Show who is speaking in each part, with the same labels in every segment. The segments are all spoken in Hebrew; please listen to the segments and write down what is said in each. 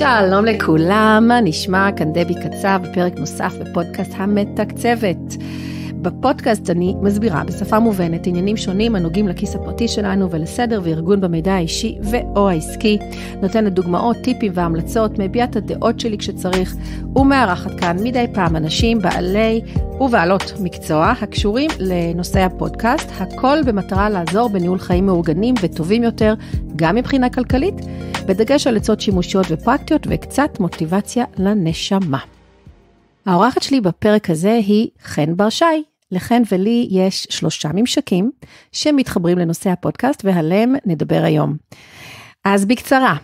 Speaker 1: שלום לכולם, מה נשמע כאן דבי קצב פרק נוסף בפודקאסט המתקצבת. בפודקאסט אני מסבירה בשפה מובנת עניינים שונים הנוגעים לכיס הפרטי שלנו ולסדר וארגון במידע האישי ו/או העסקי, נותנת דוגמאות, טיפים והמלצות, מביעה את הדעות שלי כשצריך, ומארחת כאן מדי פעם אנשים בעלי ובעלות מקצוע הקשורים לנושאי הפודקאסט, הכל במטרה לעזור בניהול חיים מאורגנים וטובים יותר, גם מבחינה כלכלית, בדגש על עצות שימושיות ופרקטיות וקצת מוטיבציה לנשמה. האורחת שלי בפרק הזה היא חן בר שי, לכן ולי יש שלושה ממשקים שמתחברים לנושא הפודקאסט ועליהם נדבר היום. אז בקצרה,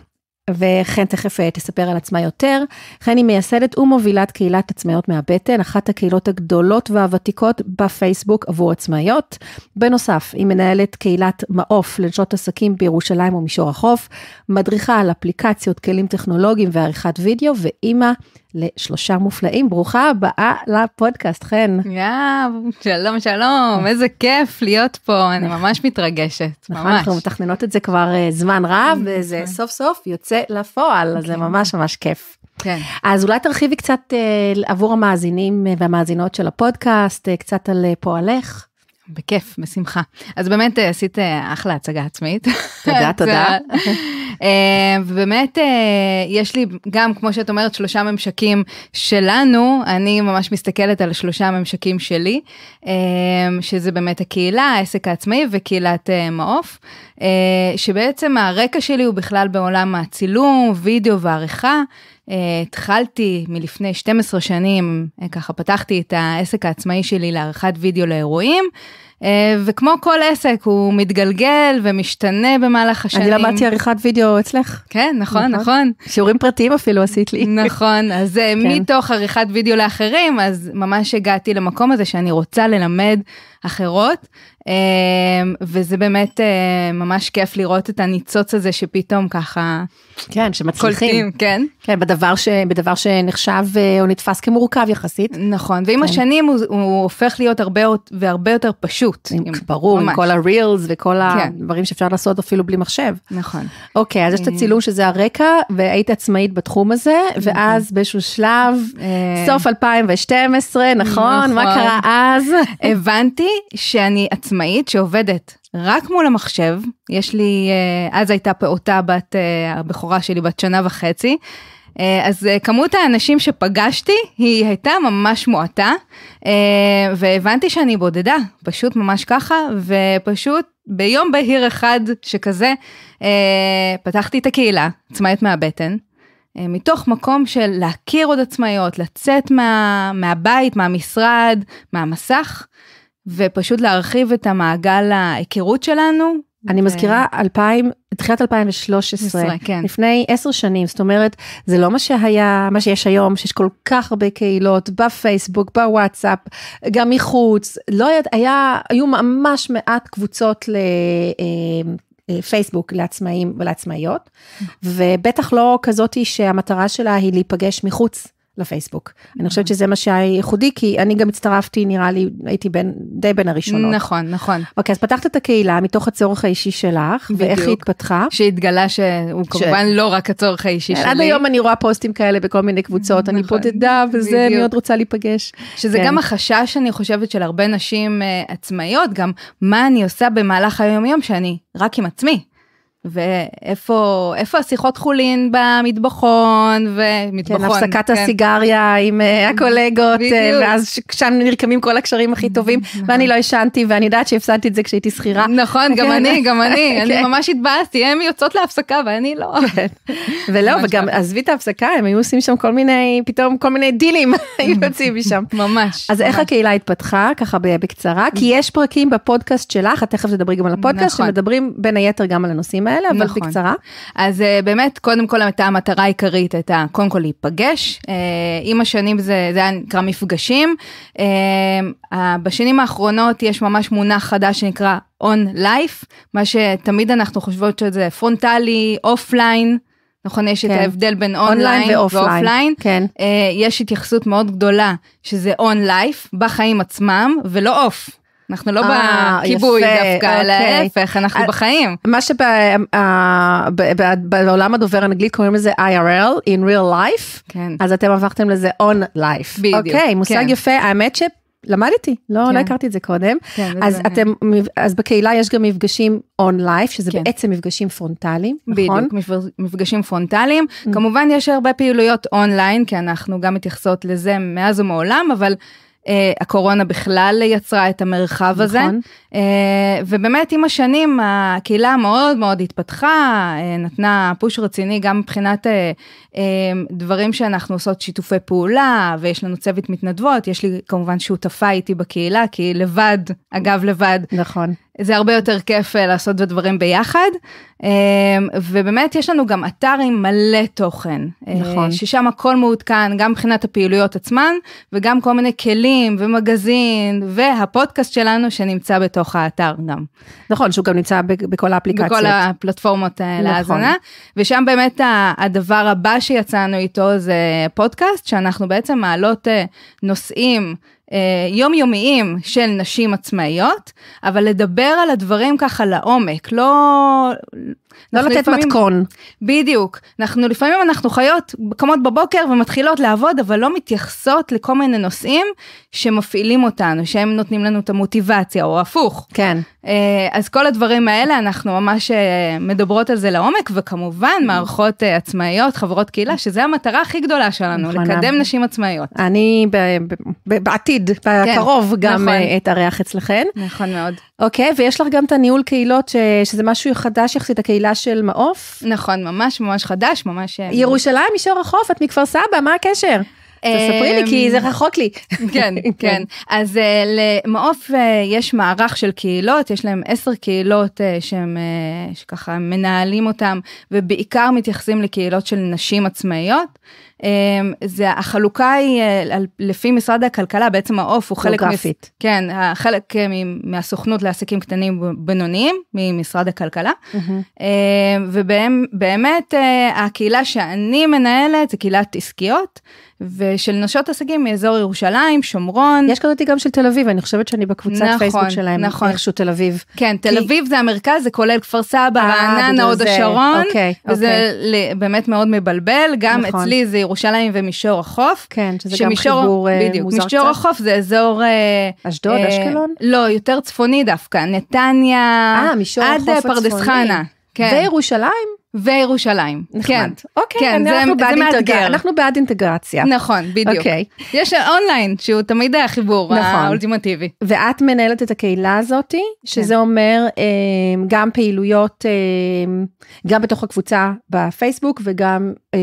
Speaker 1: וחן תכף אה, תספר על עצמה יותר. חן היא מייסדת ומובילת קהילת עצמאיות מהבטן, אחת הקהילות הגדולות והוותיקות בפייסבוק עבור עצמאיות. בנוסף, היא מנהלת קהילת מעוף לנשות עסקים בירושלים ומישור החוף, מדריכה על אפליקציות, כלים טכנולוגיים ועריכת וידאו, ואימא
Speaker 2: לשלושה מופלאים. ברוכה הבאה לפודקאסט, חן. יאה, שלום, שלום, איזה כיף להיות פה, אני נכון. ממש מתרגשת, נכון, ממש. אנחנו מתכננות את זה כבר אה, זמן רב, נכון. וזה סוף סוף יוצא לפועל, אז זה כן. ממש ממש כיף.
Speaker 1: כן. אז אולי תרחיבי קצת אה, עבור המאזינים אה, והמאזינות של הפודקאסט, קצת על
Speaker 2: פועלך. בכיף, בשמחה. אז באמת אה, עשית אה, אחלה הצגה עצמית. תודה, תודה. אה, ובאמת יש לי גם, כמו שאת אומרת, שלושה ממשקים שלנו, אני ממש מסתכלת על שלושה ממשקים שלי, שזה באמת הקהילה, העסק העצמאי וקהילת מעוף, שבעצם הרקע שלי הוא בכלל בעולם הצילום, וידאו ועריכה. אה, התחלתי מלפני 12 שנים, אה, ככה פתחתי את העסק העצמאי שלי לעריכת וידאו לאירועים. אה, וכמו כל עסק, הוא מתגלגל ומשתנה במהלך השנים. אני למדתי עריכת וידאו אצלך. כן, נכון, נכון. נכון. שיעורים פרטיים אפילו עשית לי. נכון, אז אה, כן. מתוך עריכת וידאו לאחרים, אז ממש הגעתי למקום הזה שאני רוצה ללמד אחרות, אה, וזה באמת ממש כיף לראות את הניצוץ הזה שפתאום ככה... כן, שמצליחים. קולטים, כן. כן, בדבר, ש, בדבר שנחשב או נתפס כמורכב יחסית. נכון, ועם כן. השנים הוא, הוא הופך להיות הרבה והרבה יותר פשוט. פשוט.
Speaker 1: עם, עם, ברור, ממש. עם כל הרילס וכל כן. הדברים שאפשר לעשות אפילו בלי מחשב. נכון. אוקיי, אז יש את אה, הצילום שזה הרקע, והיית עצמאית בתחום הזה, נכון. ואז באיזשהו
Speaker 2: שלב, אה, סוף 2012, נכון? מה נכון. קרה אז? הבנתי שאני עצמאית שעובדת רק מול המחשב. יש לי, אה, אז הייתה פעוטה בת, הבכורה שלי בת שנה וחצי. אה, אז אה, כמות האנשים שפגשתי היא הייתה ממש מועטה, אה, והבנתי שאני בודדה, פשוט ממש ככה, ופשוט ביום בהיר אחד שכזה, פתחתי את הקהילה, עצמאית מהבטן. מתוך מקום של להכיר עוד עצמאיות, לצאת מה, מהבית, מהמשרד, מהמסך, ופשוט להרחיב את המעגל ההיכרות שלנו אני אוקיי. מזכירה
Speaker 1: תחילת 2013, כן. לפני עשר שנים, זאת אומרת, זה לא מה שהיה, מה שיש היום, שיש כל כך הרבה קהילות בפייסבוק, בוואטסאפ, גם מחוץ, לא היה, היה היו ממש מעט קבוצות ל... אמ, אה, פייסבוק לעצמאים ולעצמאיות, mm. ובטח לא כזאתי שהמטרה שלה היא להיפגש מחוץ לפייסבוק. אה. אני חושבת שזה מה שהיה ייחודי, כי אני גם הצטרפתי, נראה לי, הייתי בין, די בין הראשונות. נכון, נכון. אוקיי, אז פתחת את הקהילה מתוך הצורך האישי שלך, בדיוק. ואיך היא התפתחה?
Speaker 2: שהתגלה שהוא ש... כמובן לא רק הצורך האישי כן, שלי. עד היום אני רואה פוסטים כאלה בכל מיני קבוצות, נכון, אני פודדה וזה, אני עוד רוצה להיפגש. שזה כן. גם החשש, אני חושבת, של הרבה נשים uh, עצמאיות, גם מה אני עושה במהלך היום-יום שאני רק עם עצמי. ואיפה השיחות חולין במטבחון ומטבחון. כן, הפסקת כן. הסיגריה עם אה, הקולגות, אה, בדיוק. ואז שם נרקמים כל הקשרים הכי טובים,
Speaker 1: ואני לא עישנתי, ואני יודעת שהפסדתי את זה כשהייתי שכירה. נכון, גם כן. אני, גם אני, אני כן. ממש
Speaker 2: התבאסתי, הן יוצאות להפסקה ואני לא. כן. ולא, וגם עזבי את ההפסקה, הם היו עושים שם כל מיני,
Speaker 1: פתאום כל מיני דילים היו יוצאים משם. ממש. אז איך הקהילה התפתחה, ככה בקצרה,
Speaker 2: כי mm. יש פרקים בפודקאסט שלך, את תכף תדברי גם על הפודקאסט, נכון. שמדברים בין היתר גם על הנושאים הדברים האלה, אבל נכון. בקצרה. אז אה, באמת, קודם כל הייתה המטרה העיקרית, הייתה קודם כל להיפגש. אה, עם השנים זה, זה היה נקרא מפגשים. אה, בשנים האחרונות יש ממש מונח חדש שנקרא און לייף, מה שתמיד אנחנו חושבות שזה פרונטלי, אופליין. נכון, יש כן. את ההבדל בין אונליין ואופליין. כן. Uh, יש התייחסות מאוד גדולה שזה און לייף בחיים עצמם ולא אוף. אנחנו לא אה, בכיבוי דווקא, אלא אוקיי. להפך, אנחנו אה, בחיים.
Speaker 1: מה שבעולם אה, הדובר האנגלית קוראים לזה IRL, in real life, כן. אז אתם הפכתם לזה on life. בדיוק. אוקיי, מושג כן. יפה, האמת ש... למדתי, לא, לא, כן. לא הכרתי את זה קודם. כן, אז זה אתם, אז בקהילה יש גם מפגשים און לייף, שזה כן. בעצם מפגשים
Speaker 2: פרונטליים, בדיוק, נכון? בדיוק, מפגשים פרונטליים. Mm. כמובן יש הרבה פעילויות אונליין, כי אנחנו גם מתייחסות לזה מאז ומעולם, אבל אה, הקורונה בכלל יצרה את המרחב נכון. הזה. אה, ובאמת עם השנים הקהילה מאוד מאוד התפתחה, אה, נתנה פוש רציני גם מבחינת אה, דברים שאנחנו עושות שיתופי פעולה, ויש לנו צוות מתנדבות, יש לי כמובן שותפה איתי בקהילה, כי לבד, אגב לבד, נכון. זה הרבה יותר כיף לעשות את ביחד. ובאמת יש לנו גם אתר עם מלא תוכן. נכון. ששם הכל מעודכן, גם מבחינת הפעילויות עצמן, וגם כל מיני כלים ומגזין, והפודקאסט שלנו שנמצא בתוכן. בתוך האתר גם. נכון, שהוא גם נמצא בכל האפליקציות. בכל הפלטפורמות אה, נכון. להאזנה, ושם באמת הדבר הבא שיצאנו איתו זה פודקאסט, שאנחנו בעצם מעלות אה, נושאים. אה, יומיומיים של נשים עצמאיות, אבל לדבר על הדברים ככה לעומק, לא, לא לתת לפעמים, מתכון. בדיוק. אנחנו לפעמים אנחנו חיות, קמות בבוקר ומתחילות לעבוד, אבל לא מתייחסות לכל מיני נושאים שמפעילים אותנו, שהם נותנים לנו את המוטיבציה, או הפוך. כן. אה, אז כל הדברים האלה, אנחנו ממש אה, מדברות על זה לעומק, וכמובן מערכות אה, עצמאיות, חברות קהילה, שזה המטרה הכי גדולה שלנו, נכון, לקדם
Speaker 1: נשים עצמאיות. אני ב, ב, בעתיד, כן, בקרוב כן, גם נכון. אתארח אצלכן. נכון מאוד. אוקיי, ויש לך גם את הניהול קהילות, ש... שזה משהו חדש יחסית, הקהילה של
Speaker 2: מעוף? נכון, ממש ממש חדש, ממש... אה, ירושלים, מישור החוף, את מכפר סבא, מה הקשר?
Speaker 1: אה, תספרי לי כי זה רחוק
Speaker 2: לי. כן, כן. כן. אז אה, למעוף יש מערך של קהילות, יש להם עשר קהילות שהם שככה מנהלים אותם, ובעיקר מתייחסים לקהילות של נשים עצמאיות. אמ, זה החלוקה היא אה, לפי משרד הכלכלה בעצם העוף הוא חלק מס... כן חלק אה, מהסוכנות לעסקים קטנים ובינוניים ממשרד הכלכלה אמ, ובאמת אה, הקהילה שאני מנהלת זה קהילת עסקיות ושל נשות עסקים מאזור ירושלים שומרון יש כזאתי גם של תל אביב אני חושבת שאני בקבוצת נכון, פייסבוק שלהם נכון איכשהו תל אביב כן כי... תל אביב זה המרכז זה כולל כפר סבא רעננה הוד השרון אוקיי, וזה אוקיי. באמת מאוד מבלבל גם נכון. אצלי זה ירושלים ומישור החוף. כן, שזה שמישור, גם חיבור אה, בדיוק, מוזר קצת. בדיוק, מישור החוף זה אזור... אה, אשדוד, אה, אשקלון? לא, יותר צפוני דווקא, נתניה, 아, אה, עד פרדס חנה. כן. וירושלים. וירושלים. נחמד. כן. אוקיי, כן, זה, אנחנו, זה, בעד זה אינטגר, אנחנו בעד אינטגרציה. נכון, בדיוק. אוקיי. יש אונליין, שהוא תמיד החיבור נכון. האולטימטיבי. ואת מנהלת
Speaker 1: את הקהילה הזאתי, שזה כן. אומר אמ, גם פעילויות, אמ,
Speaker 2: גם בתוך הקבוצה בפייסבוק, וגם, אה,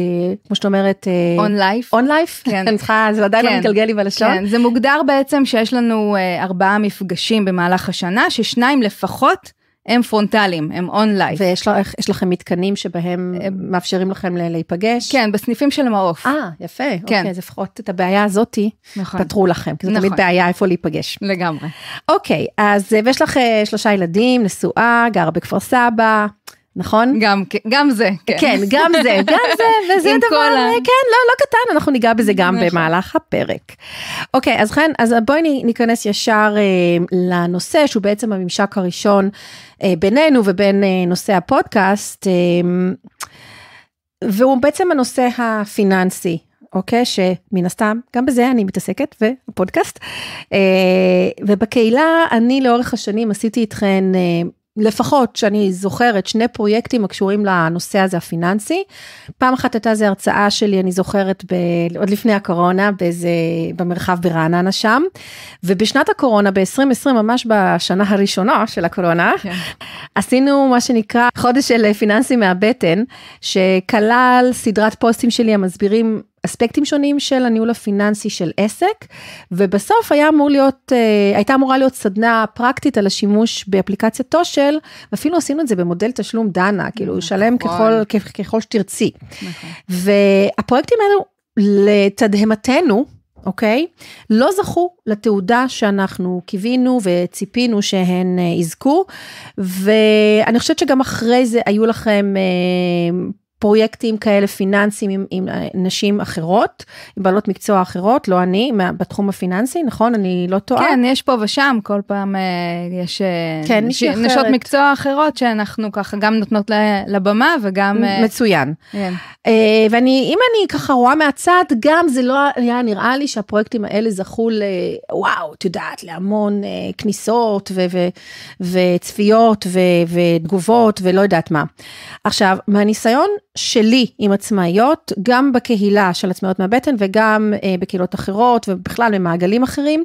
Speaker 2: כמו שאת אומרת, און
Speaker 1: לייף. און לייף?
Speaker 2: כן. אני צריכה, זה עדיין לא כן. לא מתגלגל לי בלשון. כן, זה מוגדר בעצם שיש לנו אה, ארבעה מפגשים במהלך השנה, ששניים לפחות. הם פרונטליים, הם אונלייב. ויש לך, לכם מתקנים שבהם הם... מאפשרים לכם להיפגש? כן, בסניפים של מעוף. אה, יפה. כן. אוקיי, אז
Speaker 1: לפחות את הבעיה הזאתי, נכון. פתרו לכם, כי זו נכון. תמיד בעיה איפה להיפגש. לגמרי. אוקיי, אז ויש לך אה, שלושה ילדים, נשואה, גרה בכפר סבא. נכון? גם,
Speaker 2: גם זה, כן. כן, גם זה, גם זה, וזה דבר, ה...
Speaker 1: כן, לא, לא קטן, אנחנו ניגע בזה גם נכון. במהלך הפרק. אוקיי, אז חן, אז בואי ניכנס ישר אה, לנושא שהוא בעצם הממשק הראשון אה, בינינו ובין אה, נושא הפודקאסט, אה, והוא בעצם הנושא הפיננסי. אוקיי? שמן הסתם, גם בזה אני מתעסקת, והפודקאסט. אה, ובקהילה, אני לאורך השנים עשיתי איתכן אה, לפחות שאני זוכרת שני פרויקטים הקשורים לנושא הזה הפיננסי. פעם אחת הייתה איזה הרצאה שלי, אני זוכרת, ב, עוד לפני הקורונה, באיזה, במרחב ברעננה שם, ובשנת הקורונה, ב-2020, ממש בשנה הראשונה של הקורונה, yeah. כן. עשינו מה שנקרא חודש של פיננסים מהבטן, שכלל סדרת פוסטים שלי המסבירים אספקטים שונים של הניהול הפיננסי של עסק, ובסוף היה אמור להיות, אה, הייתה אמורה להיות סדנה פרקטית על השימוש באפליקציית תושל, ואפילו עשינו את זה במודל תשלום דנה, כאילו, נכון. שלם ככל, ככל שתרצי. נכון. והפרויקטים האלו, לתדהמתנו, אוקיי? Okay? לא זכו לתעודה שאנחנו קיווינו וציפינו שהן אה, יזכו, ואני חושבת שגם אחרי זה היו לכם אה, פרויקטים כאלה פיננסיים עם, עם אה, נשים אחרות, עם בעלות מקצוע אחרות, לא אני, מה, בתחום הפיננסי, נכון? אני לא טועה. כן,
Speaker 2: יש פה ושם, כל פעם אה, יש אה, כן, נש, נשות מקצוע אחרות שאנחנו ככה גם נותנות לבמה וגם... מצוין. Yeah. כן. ואני, אם אני ככה רואה מהצד, גם זה
Speaker 1: לא היה נראה לי שהפרויקטים האלה זכו ל... וואו, את יודעת, להמון כניסות ו, ו, וצפיות ו, ותגובות ולא יודעת מה. עכשיו, מהניסיון שלי עם עצמאיות, גם בקהילה של עצמאיות מהבטן וגם אה, בקהילות אחרות ובכלל במעגלים אחרים.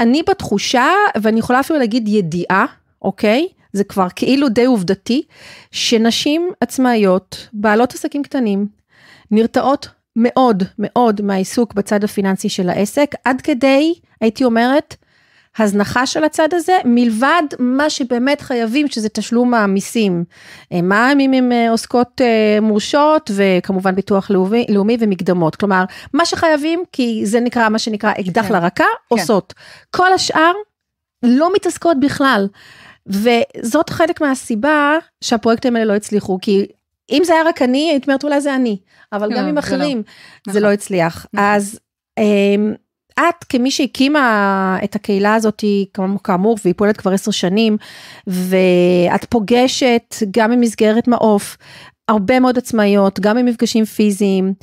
Speaker 1: אני בתחושה, ואני יכולה אפילו להגיד ידיעה, אוקיי? זה כבר כאילו די עובדתי, שנשים עצמאיות, בעלות עסקים קטנים, נרתעות מאוד מאוד מהעיסוק בצד הפיננסי של העסק, עד כדי, הייתי אומרת, הזנחה של הצד הזה, מלבד מה שבאמת חייבים, שזה תשלום המיסים. אה, מע"מ אם הן אה, עוסקות אה, מורשות, וכמובן ביטוח לאומי, לאומי ומקדמות. כלומר, מה שחייבים, כי זה נקרא, מה שנקרא אקדח כן. לרקה, כן. עושות. כל השאר לא מתעסקות בכלל. וזאת חלק מהסיבה שהפרויקטים האלה לא הצליחו, כי אם זה היה רק אני, היית אומרת אולי זה אני, אבל לא, גם עם לא. אחרים, זה נכון. לא הצליח. נכון. אז אמ, את כמי שהקימה את הקהילה הזאת כאמור והיא פועלת כבר עשר שנים ואת פוגשת גם במסגרת מעוף הרבה מאוד עצמאיות גם במפגשים פיזיים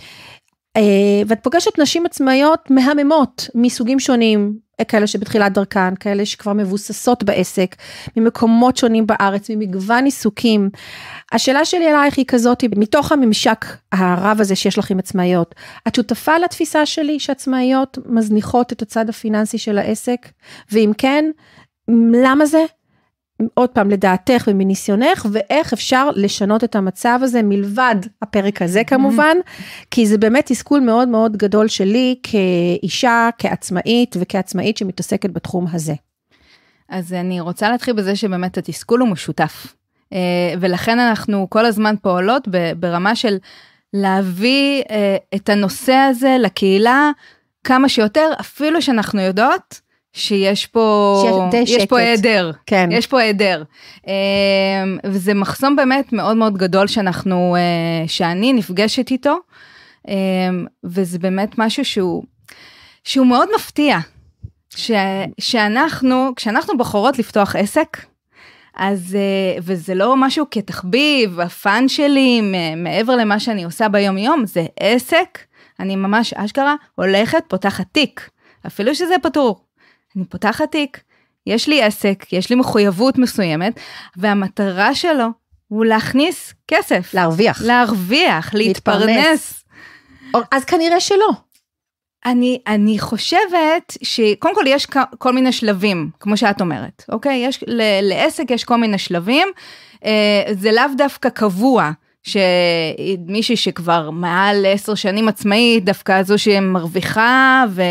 Speaker 1: אה, ואת פוגשת נשים עצמאיות מהממות מסוגים שונים, כאלה שבתחילת דרכן, כאלה שכבר מבוססות בעסק, ממקומות שונים בארץ, ממגוון עיסוקים. השאלה שלי אלייך היא כזאת, מתוך הממשק הרב הזה שיש לך עם עצמאיות, את שותפה לתפיסה שלי שעצמאיות מזניחות את הצד הפיננסי של העסק? ואם כן, למה זה? עוד פעם לדעתך ומניסיונך ואיך אפשר לשנות את המצב הזה מלבד הפרק הזה mm-hmm. כמובן mm-hmm. כי זה באמת תסכול מאוד מאוד גדול שלי כאישה כעצמאית וכעצמאית שמתעסקת בתחום הזה.
Speaker 2: אז אני רוצה להתחיל בזה שבאמת התסכול הוא משותף אה, ולכן אנחנו כל הזמן פועלות ברמה של להביא אה, את הנושא הזה לקהילה כמה שיותר אפילו שאנחנו יודעות שיש פה, יש פה היעדר, כן. יש פה היעדר. אמ, וזה מחסום באמת מאוד מאוד גדול שאנחנו, אה, שאני נפגשת איתו, אמ, וזה באמת משהו שהוא, שהוא מאוד מפתיע, ש, שאנחנו, כשאנחנו בוחרות לפתוח עסק, אז, אה, וזה לא משהו כתחביב, הפאן שלי, מעבר למה שאני עושה ביום יום, זה עסק, אני ממש אשכרה הולכת, פותחת תיק, אפילו שזה פתור. אני פותחת תיק, יש לי עסק, יש לי מחויבות מסוימת, והמטרה שלו הוא להכניס כסף. להרוויח. להרוויח, להתפרנס. להתפרנס. אז כנראה שלא. אני, אני חושבת שקודם כל יש כל מיני שלבים, כמו שאת אומרת, אוקיי? יש, ל, לעסק יש כל מיני שלבים, אה, זה לאו דווקא קבוע. שמישהי שכבר מעל עשר שנים עצמאית, דווקא זו שמרוויחה ו...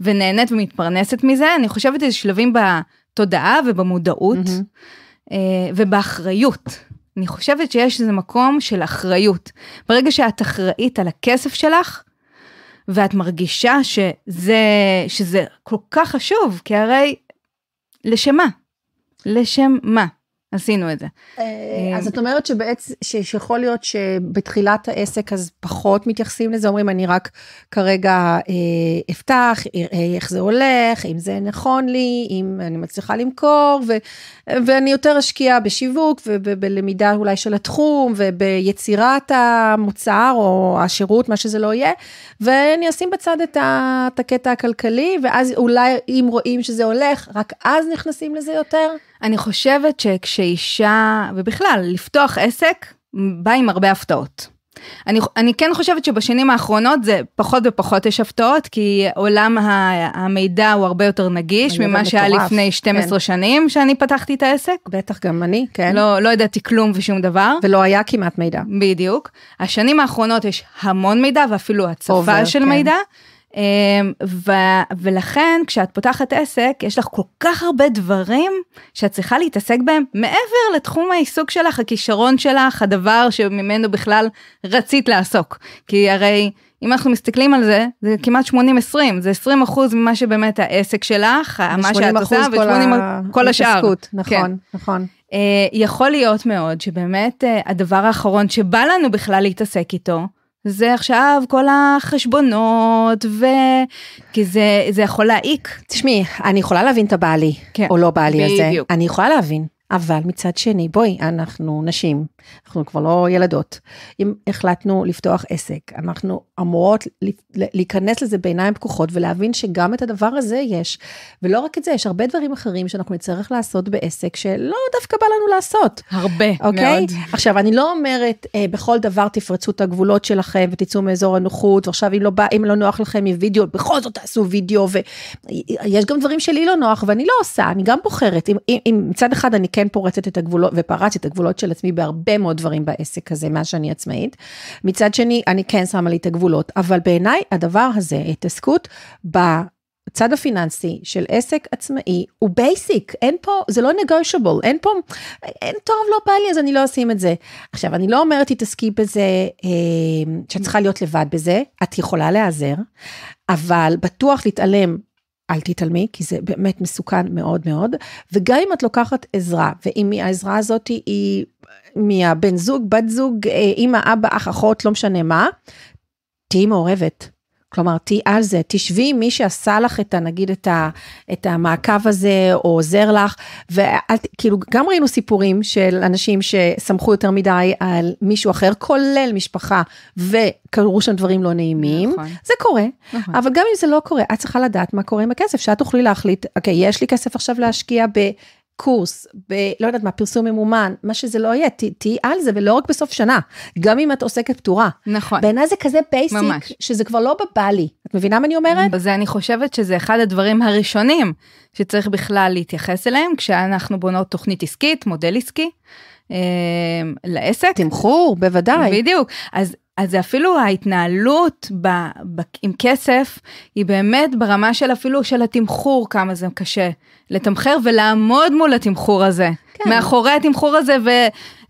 Speaker 2: ונהנית ומתפרנסת מזה, אני חושבת שזה שלבים בתודעה ובמודעות mm-hmm. ובאחריות. אני חושבת שיש איזה מקום של אחריות. ברגע שאת אחראית על הכסף שלך, ואת מרגישה שזה, שזה כל כך חשוב, כי הרי לשם מה? לשם מה? עשינו את זה. אה, אה, אז את אומרת שבעצם,
Speaker 1: שיכול להיות שבתחילת העסק אז פחות מתייחסים לזה, אומרים אני רק כרגע אה, אפתח, אראה איך זה הולך, אם זה נכון לי, אם אני מצליחה למכור, ו, ואני יותר אשקיע בשיווק ובלמידה אולי של התחום וביצירת המוצר או השירות, מה שזה לא יהיה, ואני אשים בצד
Speaker 2: את, ה, את הקטע הכלכלי, ואז אולי אם רואים שזה הולך, רק אז נכנסים לזה יותר. אני חושבת שכשאישה, ובכלל, לפתוח עסק, בא עם הרבה הפתעות. אני, אני כן חושבת שבשנים האחרונות זה פחות ופחות יש הפתעות, כי עולם ה, המידע הוא הרבה יותר נגיש ממה מטורף, שהיה לפני 12 כן. שנים שאני פתחתי את העסק. בטח גם אני, כן. לא, לא ידעתי כלום ושום דבר. ולא היה כמעט מידע. בדיוק. השנים האחרונות יש המון מידע ואפילו הצפה Over, של כן. מידע. אמ, ו- ולכן כשאת פותחת עסק יש לך כל כך הרבה דברים שאת צריכה להתעסק בהם מעבר לתחום העיסוק שלך הכישרון שלך הדבר שממנו בכלל רצית לעסוק כי הרי אם אנחנו מסתכלים על זה זה כמעט 80-20 זה 20 אחוז ממה שבאמת העסק שלך מה שאת עושה ו-80 כל השאר נכון כן. נכון. נכון. אה, יכול להיות מאוד שבאמת אה, הדבר האחרון שבא לנו בכלל להתעסק איתו זה עכשיו כל החשבונות, ו... כי זה, זה יכול להעיק. תשמעי, אני יכולה להבין את הבעלי, כן. או לא בעלי בדיוק. הזה.
Speaker 1: אני יכולה להבין. אבל מצד שני, בואי, אנחנו נשים, אנחנו כבר לא ילדות. אם החלטנו לפתוח עסק, אנחנו אמורות להיכנס לזה בעיניים פקוחות ולהבין שגם את הדבר הזה יש. ולא רק את זה, יש הרבה דברים אחרים שאנחנו נצטרך לעשות בעסק, שלא דווקא בא לנו לעשות. הרבה, אוקיי? מאוד. עכשיו, אני לא אומרת, אה, בכל דבר תפרצו את הגבולות שלכם ותצאו מאזור הנוחות, ועכשיו אם לא, בא, אם לא נוח לכם מווידאו, בכל זאת תעשו וידאו, ויש גם דברים שלי לא נוח ואני לא עושה, אני גם בוחרת. אם, אם, אם מצד אחד אני כן... כן פורצת את הגבולות, ופרצתי את הגבולות של עצמי בהרבה מאוד דברים בעסק הזה, מאז שאני עצמאית. מצד שני, אני כן שמה לי את הגבולות, אבל בעיניי הדבר הזה, התעסקות ב... הצד הפיננסי של עסק עצמאי הוא בייסיק, אין פה, זה לא negotiable, אין פה, אין טוב, לא בא לי, אז אני לא אשים את זה. עכשיו, אני לא אומרת תתעסקי בזה, אה, שאת צריכה להיות לבד בזה, את יכולה להיעזר, אבל בטוח להתעלם אל תתעלמי, כי זה באמת מסוכן מאוד מאוד, וגם אם את לוקחת עזרה, ואם העזרה הזאת היא מהבן זוג, בת זוג, אה, אימא, אבא, אח, אחות, לא משנה מה, תהיי מעורבת. כלומר, תהי על זה, תשבי עם מי שעשה לך את, נגיד, את, ה, את המעקב הזה, או עוזר לך, וכאילו, גם ראינו סיפורים של אנשים שסמכו יותר מדי על מישהו אחר, כולל משפחה, וקרו שם דברים לא נעימים, נכון. זה קורה, נכון. אבל גם אם זה לא קורה, את צריכה לדעת מה קורה עם הכסף, שאת תוכלי להחליט, אוקיי, יש לי כסף עכשיו להשקיע ב... קורס, ב, לא יודעת מה, פרסום ממומן, מה שזה לא יהיה, תהיי על זה, ולא רק בסוף שנה,
Speaker 2: גם אם את עוסקת פטורה. נכון. בעיניי זה כזה בייסיק, ממש. שזה כבר לא בבא לי. את מבינה מה אני אומרת? בזה אני חושבת שזה אחד הדברים הראשונים שצריך בכלל להתייחס אליהם, כשאנחנו בונות תוכנית עסקית, מודל עסקי. אה, לעסק. תמחור, בוודאי. בדיוק. אז אז אפילו ההתנהלות ב, ב, עם כסף היא באמת ברמה של אפילו של התמחור, כמה זה קשה לתמחר ולעמוד מול התמחור הזה, כן. מאחורי התמחור הזה ו...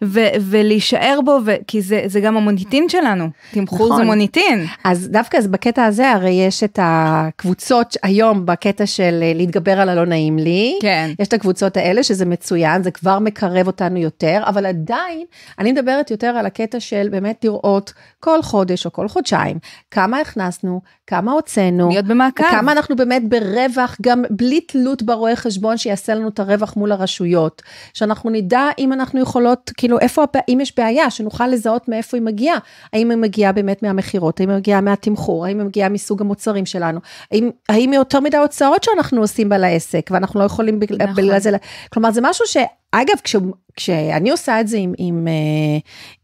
Speaker 2: ו- ולהישאר בו, ו- כי זה, זה גם המוניטין שלנו, תמחור נכון. זה מוניטין. אז דווקא אז בקטע הזה הרי יש
Speaker 1: את הקבוצות היום בקטע של אה, להתגבר על הלא נעים לי. כן. יש את הקבוצות האלה שזה מצוין, זה כבר מקרב אותנו יותר, אבל עדיין אני מדברת יותר על הקטע של באמת לראות כל חודש או כל חודשיים כמה הכנסנו, כמה הוצאנו. להיות במעקב. כמה אנחנו באמת ברווח, גם בלי תלות ברואה חשבון שיעשה לנו את הרווח מול הרשויות. שאנחנו נדע אם אנחנו יכולות, כאילו, כאילו איפה, אם יש בעיה, שנוכל לזהות מאיפה היא מגיעה, האם היא מגיעה באמת מהמכירות, האם היא מגיעה מהתמחור, האם היא מגיעה מסוג המוצרים שלנו, האם, היא יותר מדי הוצאות שאנחנו עושים בה לעסק, ואנחנו לא יכולים נכון. בגלל נכון. זה, כלומר זה משהו ש... אגב, כש, כשאני עושה את זה עם, עם, אה,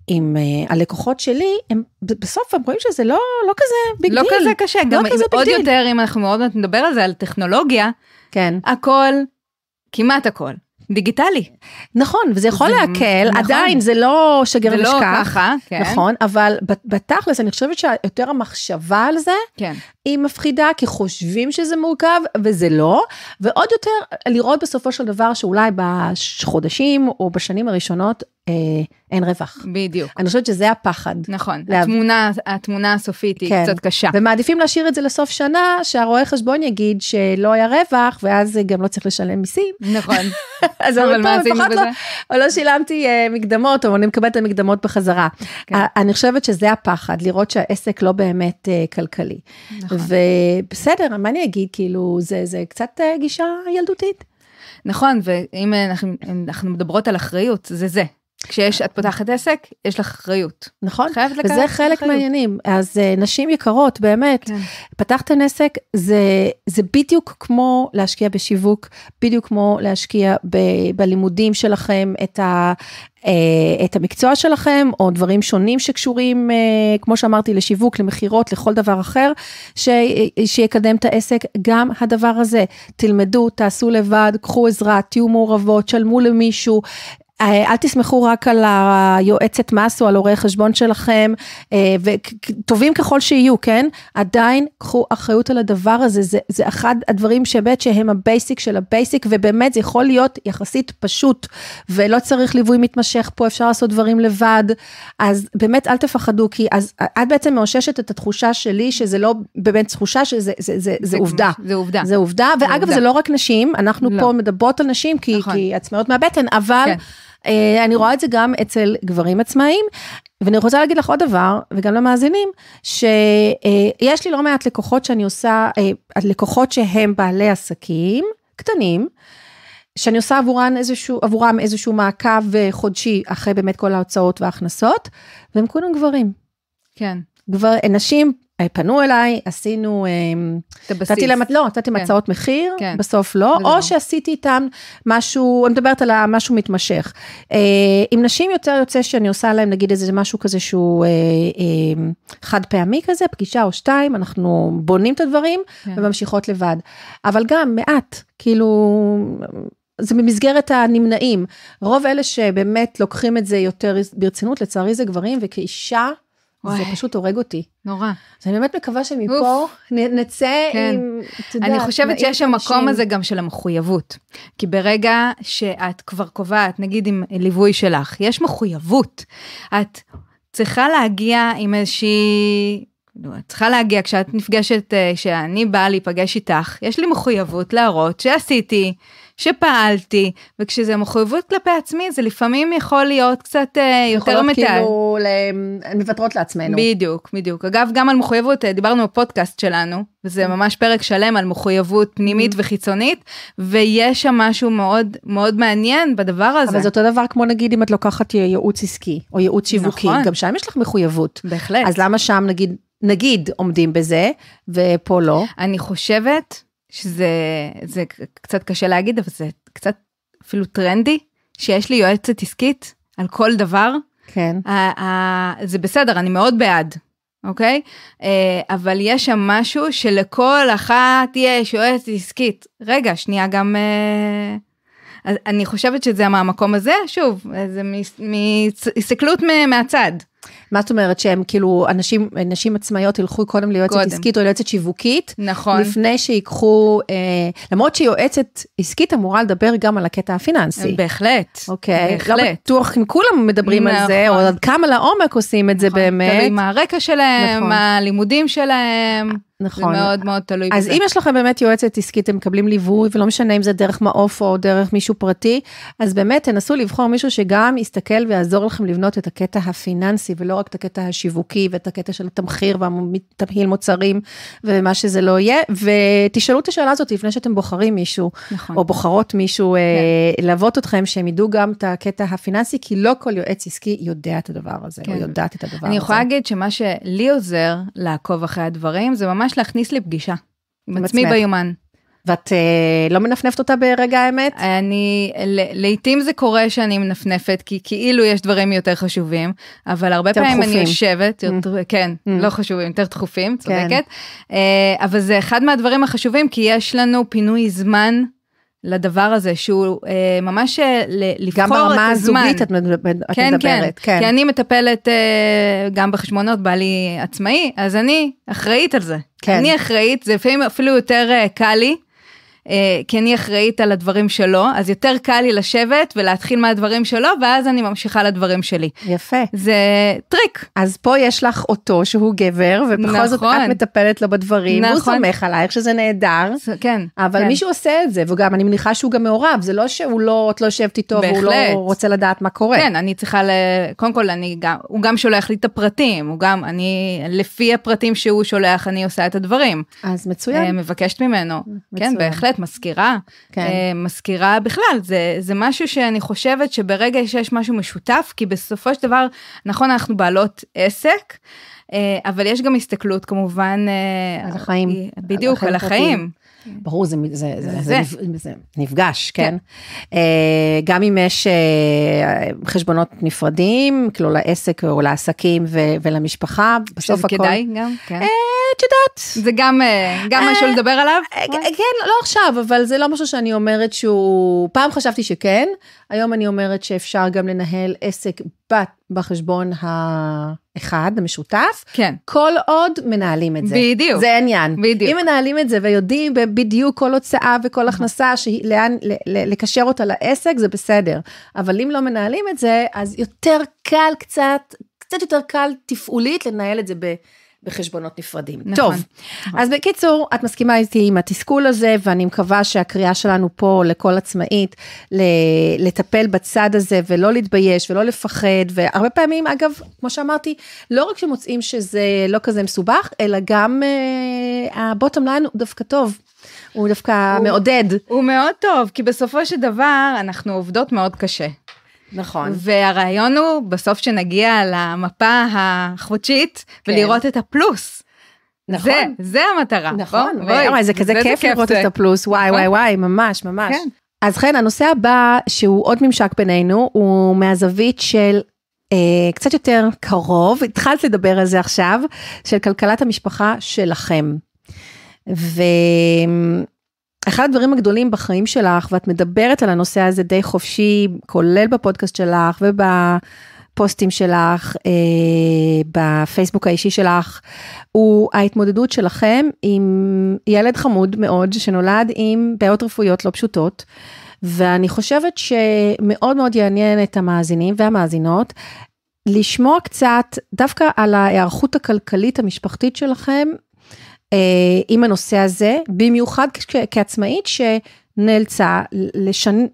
Speaker 1: עם עם אה, הלקוחות שלי, הם בסוף הם רואים שזה לא, לא כזה ביג לא דיל. לא כזה קשה, גם לא גם כזה עוד דיל. יותר,
Speaker 2: אם אנחנו מאוד נדבר על זה, על טכנולוגיה, כן. הכל, כמעט הכל, דיגיטלי. נכון, וזה יכול זה, להקל, נכון. עדיין זה לא שגר ולא זה לא ככה, כן. נכון,
Speaker 1: אבל בתכלס, אני חושבת שיותר המחשבה על זה, כן. היא מפחידה, כי חושבים שזה מורכב, וזה לא. ועוד יותר, לראות בסופו של דבר שאולי בחודשים או בשנים הראשונות, אה, אין רווח. בדיוק. אני חושבת שזה הפחד.
Speaker 2: נכון, לה... התמונה, התמונה הסופית היא כן. קצת
Speaker 1: קשה. ומעדיפים להשאיר את זה לסוף שנה, שהרואה חשבון יגיד שלא היה רווח, ואז גם לא צריך לשלם מיסים. נכון.
Speaker 2: אז אבל מה עשינו בזה? לא,
Speaker 1: או לא שילמתי אה, מקדמות, או אני מקבלת את המקדמות בחזרה. כן. אה, אני חושבת שזה הפחד, לראות שהעסק לא באמת אה, כלכלי.
Speaker 2: נכון. ובסדר, מה אני אגיד, כאילו, זה, זה קצת אה, גישה ילדותית. נכון, ואם אנחנו, אנחנו מדברות על אחריות, זה זה. כשיש, את פותחת עסק, יש לך אחריות. נכון, וזה חלק אחריות. מהעניינים.
Speaker 1: אז אה, נשים יקרות, באמת, כן. פתחתן עסק, זה, זה בדיוק כמו להשקיע בשיווק, בדיוק כמו להשקיע ב, בלימודים שלכם, את, ה, אה, את המקצוע שלכם, או דברים שונים שקשורים, אה, כמו שאמרתי, לשיווק, למכירות, לכל דבר אחר, ש, שיקדם את העסק, גם הדבר הזה. תלמדו, תעשו לבד, קחו עזרה, תהיו מעורבות, שלמו למישהו, אה, אל תסמכו רק על היועצת מס או על הורי חשבון שלכם, אה, וטובים ככל שיהיו, כן? עדיין קחו אחריות על הדבר הזה, זה, זה אחד הדברים שבאמת שהם הבייסיק של הבייסיק, ובאמת זה יכול להיות יחסית פשוט, ולא צריך ליווי מתמשך פה, אפשר לעשות דברים לבד, אז באמת אל תפחדו, כי אז את בעצם מאוששת את התחושה שלי, שזה לא באמת תחושה, שזה זה, זה, זה, זה עובדה. זה עובדה. זה עובדה, ואגב, זה, עובדה. זה לא רק נשים, אנחנו לא. פה מדברות על נשים, כי, נכון. כי עצמאות מהבטן, אבל... כן. אה, אני רואה את זה גם אצל גברים עצמאיים. ואני רוצה להגיד לך עוד דבר, וגם למאזינים, שיש לי לא מעט לקוחות שאני עושה, אה, לקוחות שהם בעלי עסקים קטנים, שאני עושה עבורם איזשהו, עבורם איזשהו מעקב חודשי אחרי באמת כל ההוצאות וההכנסות, והם כולם גברים. כן. גבר, אה, נשים פנו אליי, עשינו, אה, נתתי להם, לא, נתתי להם כן. הצעות מחיר, כן. בסוף לא, או לא. שעשיתי איתם משהו, אני מדברת על משהו מתמשך. אה, עם נשים יותר יוצא שאני עושה להם נגיד איזה משהו כזה שהוא אה, אה, חד פעמי כזה, פגישה או שתיים, אנחנו בונים את הדברים כן. וממשיכות לבד. אבל גם מעט, כאילו, זה במסגרת הנמנעים. רוב אלה שבאמת לוקחים את זה יותר ברצינות, לצערי זה גברים, וכאישה, וואי. זה פשוט הורג אותי. נורא. אז אני באמת מקווה שמפה אוף. נצא כן. עם,
Speaker 2: את יודעת, אני חושבת שיש המקום הזה גם של המחויבות. כי ברגע שאת כבר קובעת, נגיד עם ליווי שלך, יש מחויבות. את צריכה להגיע עם איזושהי... לא, את צריכה להגיע כשאת נפגשת, אה, כשאני באה להיפגש איתך, יש לי מחויבות להראות שעשיתי. שפעלתי, וכשזה מחויבות כלפי עצמי, זה לפעמים יכול להיות קצת uh, יותר מטל. כאילו אה, מוותרות לעצמנו. בדיוק, בדיוק. אגב, גם על מחויבות, אה, דיברנו בפודקאסט שלנו, וזה mm. ממש פרק שלם על מחויבות פנימית mm. וחיצונית, ויש שם משהו מאוד מאוד מעניין בדבר הזה. אבל זה אותו דבר כמו נגיד אם את לוקחת ייעוץ עסקי, או ייעוץ שיווקי, נכון. גם
Speaker 1: שם יש לך מחויבות. בהחלט. אז למה שם נגיד, נגיד עומדים בזה, ופה לא?
Speaker 2: אני חושבת שזה זה קצת קשה להגיד, אבל זה קצת אפילו טרנדי, שיש לי יועצת עסקית על כל דבר. כן. זה בסדר, אני מאוד בעד, אוקיי? Okay? אה, uh, אבל יש שם משהו שלכל אחת יש יועצת עסקית. רגע, שנייה גם... Uh, אני חושבת שזה מהמקום הזה, שוב, זה מהסתכלות מהצד. מה זאת אומרת שהם כאילו, אנשים, נשים עצמאיות ילכו קודם ליועצת קודם. עסקית או ליועצת שיווקית?
Speaker 1: נכון. לפני שיקחו, אה, למרות שיועצת עסקית אמורה לדבר גם על הקטע הפיננסי. בהחלט. אוקיי. לא בהחלט. לא בטוח אם כולם מדברים נכון. על זה, או נכון. עד כמה לעומק עושים את נכון. זה באמת. תלוי מה
Speaker 2: הרקע שלהם, נכון. מה הלימודים שלהם. נכון. זה מאוד מאוד תלוי אז בזה. אז אם יש
Speaker 1: לכם באמת יועצת עסקית, הם מקבלים ליווי, ולא משנה אם זה דרך מעוף או דרך מישהו פרטי, אז באמת תנסו לבחור מישהו שגם יסתכל ויעזור לכם לבנות את הקטע הפיננס הפיננסי, ולא רק את הקטע השיווקי, ואת הקטע של התמחיר והתמהיל מוצרים, ומה שזה לא יהיה, ותשאלו את השאלה הזאת לפני שאתם בוחרים מישהו, נכון. או בוחרות מישהו אה, כן. ללוות אתכם, שהם ידעו גם את הקטע הפיננסי, כי לא כל יועץ עסקי יודע את הדבר הזה, כן. או יודעת
Speaker 2: את הדבר אני הזה. אני יכולה להגיד שמה שלי עוזר לעקוב אחרי הדברים, זה ממש להכניס לי פגישה עם עצמי ביומן. ואת אה, לא מנפנפת אותה ברגע האמת? אני, לעתים זה קורה שאני מנפנפת, כי כאילו יש דברים יותר חשובים, אבל הרבה פעמים דחופים. אני יושבת, יותר, mm. כן, mm. לא חשובים, יותר דחופים, כן. צודקת, כן. אה, אבל זה אחד מהדברים החשובים, כי יש לנו פינוי זמן. לדבר הזה שהוא אה, ממש אה, לבחור את הזמן. גם ברמה הזוגית את,
Speaker 1: מדברת, כן, את מדברת. כן, כן, כי אני
Speaker 2: מטפלת אה, גם בחשבונות, בעלי עצמאי, אז אני אחראית על זה. כן. אני אחראית, זה לפעמים אפילו יותר אה, קל לי אה, כי אני אחראית על הדברים שלו, אז יותר קל לי לשבת ולהתחיל מהדברים שלו, ואז אני ממשיכה לדברים שלי. יפה. זה טריק.
Speaker 1: אז פה יש לך אותו שהוא גבר, ובכל נכון. זאת את נכון.
Speaker 2: מטפלת לו בדברים, נכון. והוא סומך
Speaker 1: עלייך שזה נהדר. כן. אבל כן. מישהו עושה את זה, וגם אני מניחה שהוא גם מעורב, זה לא שהוא לא,
Speaker 2: את לא יושבת איתו, בהחלט. והוא לא רוצה לדעת מה קורה. כן, אני צריכה, ל... קודם כל, אני גם, הוא גם שולח לי את הפרטים, הוא גם, אני, לפי הפרטים שהוא שולח, אני עושה את הדברים. אז מצוין. אה, מבקשת ממנו. מצוין. כן, בהחלט. יודעת, מזכירה, כן. אה, מזכירה בכלל, זה, זה משהו שאני חושבת שברגע שיש משהו משותף, כי בסופו של דבר, נכון, אנחנו בעלות עסק, אה, אבל יש גם הסתכלות כמובן... אה, על החיים. בדיוק, על החיים. על החיים.
Speaker 1: ברור, זה, זה, זה, זה. זה, זה זה נפגש, כן? כן. Uh, גם אם יש uh, חשבונות נפרדים, כאילו לעסק או לעסקים ו, ולמשפחה, בסוף הכל... שזה כדאי
Speaker 2: גם, כן. Uh, את יודעת. זה גם, אה,
Speaker 1: גם משהו אה, לדבר עליו? אה, כן, לא עכשיו, אבל זה לא משהו שאני אומרת שהוא... פעם חשבתי שכן, היום אני אומרת שאפשר גם לנהל עסק בחשבון האחד, המשותף. כן. כל עוד מנהלים את זה. בדיוק. זה עניין. בדיוק. אם מנהלים את זה ויודעים בדיוק כל הוצאה וכל הכנסה, שלאן, לקשר אותה לעסק, זה בסדר. אבל אם לא מנהלים את זה, אז יותר קל קצת, קצת יותר קל תפעולית לנהל את זה ב... בחשבונות נפרדים. נכון. טוב, נכון. אז בקיצור, את מסכימה איתי עם התסכול הזה, ואני מקווה שהקריאה שלנו פה לכל עצמאית, לטפל בצד הזה ולא להתבייש ולא לפחד, והרבה פעמים, אגב, כמו שאמרתי, לא רק שמוצאים שזה לא כזה מסובך, אלא גם uh, הבוטום ליין
Speaker 2: הוא דווקא טוב. הוא דווקא הוא, מעודד. הוא מאוד טוב, כי בסופו של דבר אנחנו עובדות מאוד קשה. נכון. והרעיון הוא בסוף שנגיע למפה החודשית כן. ולראות את הפלוס. נכון. זה, זה המטרה. נכון. בוא, בואי, וואי, זה כזה זה כיף כיף לראות זה. את הפלוס, וואי נכון? וואי וואי,
Speaker 1: ממש ממש. כן. אז כן, הנושא הבא, שהוא עוד ממשק בינינו, הוא מהזווית של אה, קצת יותר קרוב, התחלת לדבר על זה עכשיו, של כלכלת המשפחה שלכם. ו... אחד הדברים הגדולים בחיים שלך, ואת מדברת על הנושא הזה די חופשי, כולל בפודקאסט שלך ובפוסטים שלך, אה, בפייסבוק האישי שלך, הוא ההתמודדות שלכם עם ילד חמוד מאוד, שנולד עם בעיות רפואיות לא פשוטות. ואני חושבת שמאוד מאוד יעניין את המאזינים והמאזינות לשמוע קצת דווקא על ההיערכות הכלכלית המשפחתית שלכם אה, עם הנושא הזה, במיוחד כעצמאית שנאלצה לשנ...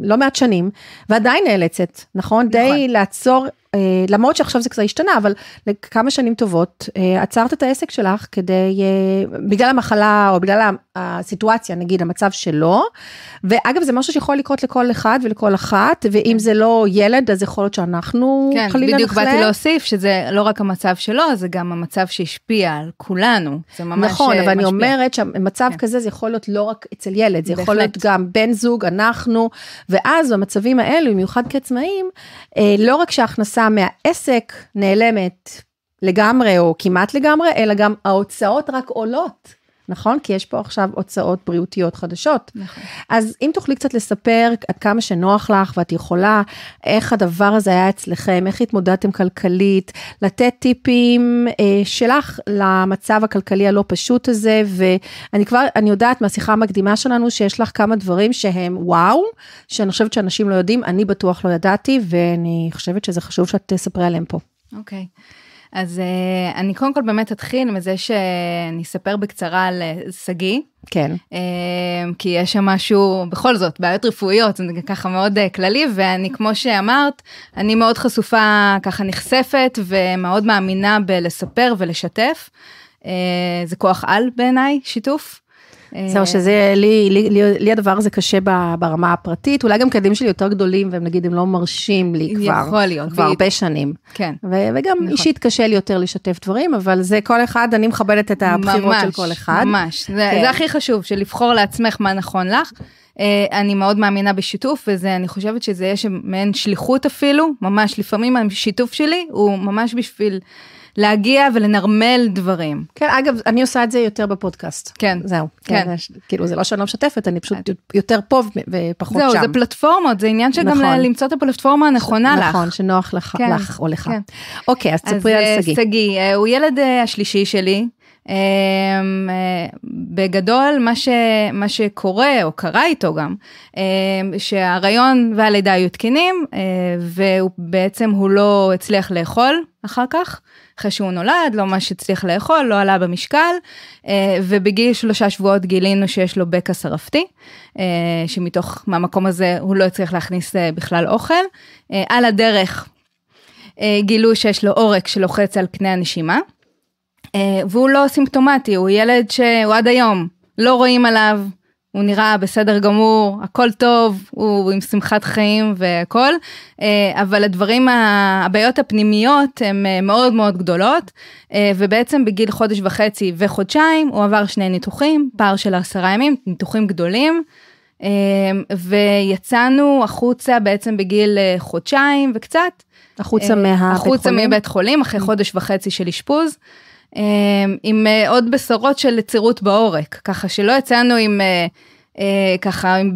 Speaker 1: לא מעט שנים, ועדיין נאלצת, נכון? נכון. די לעצור, אה, למרות שעכשיו זה קצת השתנה, אבל לכמה שנים טובות אה, עצרת את העסק שלך כדי, אה, בגלל המחלה או בגלל הסיטואציה, נגיד המצב שלו, ואגב זה משהו שיכול לקרות לכל אחד ולכל אחת, ואם זה לא ילד אז יכול להיות שאנחנו כן, חלילה נחלה. כן, בדיוק באתי להוסיף
Speaker 2: שזה לא רק המצב שלו, זה גם המצב שהשפיע על כולנו, זה ממש נכון, אה, אבל משפיע. אני אומרת
Speaker 1: שמצב כן. כזה זה יכול להיות לא רק אצל ילד, זה בהחלט. יכול להיות
Speaker 2: גם בן זוג, אנחנו.
Speaker 1: אנחנו, ואז במצבים האלו, במיוחד כעצמאים, אה, לא רק שההכנסה מהעסק נעלמת לגמרי או כמעט לגמרי, אלא גם ההוצאות רק עולות. נכון? כי יש פה עכשיו הוצאות בריאותיות חדשות. נכון. אז אם תוכלי קצת לספר עד כמה שנוח לך ואת יכולה, איך הדבר הזה היה אצלכם, איך התמודדתם כלכלית, לתת טיפים אה, שלך למצב הכלכלי הלא פשוט הזה, ואני כבר, אני יודעת מהשיחה המקדימה שלנו שיש לך כמה דברים שהם וואו, שאני חושבת שאנשים לא יודעים, אני בטוח לא ידעתי, ואני חושבת שזה חשוב שאת תספרי עליהם פה.
Speaker 2: אוקיי. Okay. אז אה, אני קודם כל באמת אתחיל מזה שאני אספר בקצרה על אה, שגיא. כן. אה, כי יש שם משהו, בכל זאת, בעיות רפואיות, זה ככה מאוד כללי, ואני, כמו שאמרת, אני מאוד חשופה, ככה נחשפת, ומאוד מאמינה בלספר ולשתף. זה כוח על בעיניי, שיתוף. אה, זהו, שזה, לי, לי, לי, לי הדבר הזה קשה ברמה הפרטית, אולי
Speaker 1: גם כי שלי יותר גדולים, והם נגיד, הם לא מרשים לי כבר, יכול להיות, כבר הרבה שנים. כן. ו- וגם נכון. אישית קשה לי יותר לשתף דברים, אבל זה כל אחד, אני מכבדת את הבחירות ממש, של כל אחד. ממש, כן. זה, הכי
Speaker 2: חשוב, של לבחור לעצמך מה נכון לך. אה, אני מאוד מאמינה בשיתוף, וזה, אני חושבת שזה יש מעין שליחות אפילו, ממש, לפעמים השיתוף שלי הוא ממש בשביל... להגיע ולנרמל דברים. כן, אגב, אני עושה את זה יותר בפודקאסט.
Speaker 1: כן. זהו. כן. כן. כאילו, זה לא שאני לא משתפת, אני פשוט כן. יותר פה ופחות זהו, שם. זהו, זה
Speaker 2: פלטפורמות, זה עניין שגם נכון. למצוא את הפלטפורמה הנכונה ש... נכון, לך. נכון, שנוח לך, כן. לך או לך. כן. אוקיי, אז, אז תספרי על אה, שגיא. שגיא, אה, הוא ילד אה, השלישי שלי. אמ, אה, בגדול, מה, ש, מה שקורה, או קרה איתו גם, אמ, שההריון והלידה היו תקינים, אה, ובעצם הוא לא הצליח לאכול אחר כך, אחרי שהוא נולד, לא ממש הצליח לאכול, לא עלה במשקל, אה, ובגיל שלושה שבועות גילינו שיש לו בקע שרפתי, שמתוך, מהמקום הזה הוא לא הצליח להכניס בכלל אוכל. על הדרך גילו שיש לו עורק שלוחץ על קנה הנשימה. אה, והוא לא סימפטומטי, הוא ילד שהוא עד היום, לא רואים עליו, הוא נראה בסדר גמור, הכל טוב, הוא עם שמחת חיים והכל, אה, אבל הדברים, הבעיות הפנימיות הן אה, מאוד מאוד גדולות, ובעצם בגיל חודש וחצי וחודשיים הוא עבר שני ניתוחים, פער של עשרה ימים, ניתוחים גדולים. ויצאנו החוצה בעצם בגיל חודשיים וקצת. החוצה מהבית חולים? החוצה מבית חולים אחרי חודש וחצי של אשפוז. אמ, עם אה, עוד בשורות של צירות בעורק, ככה שלא יצאנו עם אה, אה, ככה עם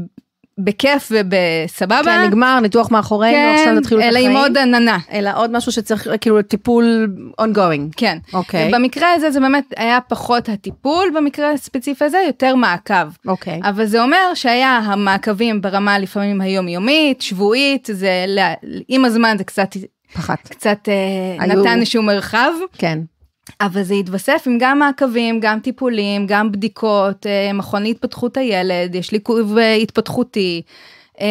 Speaker 2: בכיף ובסבבה. כן, נגמר, ניתוח מאחורינו, כן, עכשיו תתחילו את החיים. אלא עם עוד עננה. אלא עוד משהו שצריך, כאילו, טיפול ongoing. כן. אוקיי. Okay. במקרה הזה זה באמת היה פחות הטיפול, במקרה הספציפי הזה, יותר מעקב. אוקיי. Okay. אבל זה אומר שהיה המעקבים ברמה לפעמים היומיומית, שבועית, זה, עם הזמן זה קצת... פחת. קצת היו... נתן איזשהו מרחב. כן. אבל זה התווסף עם גם מעקבים, גם טיפולים, גם בדיקות, אה, מכון להתפתחות הילד, יש ליקוב אה, התפתחותי. אה,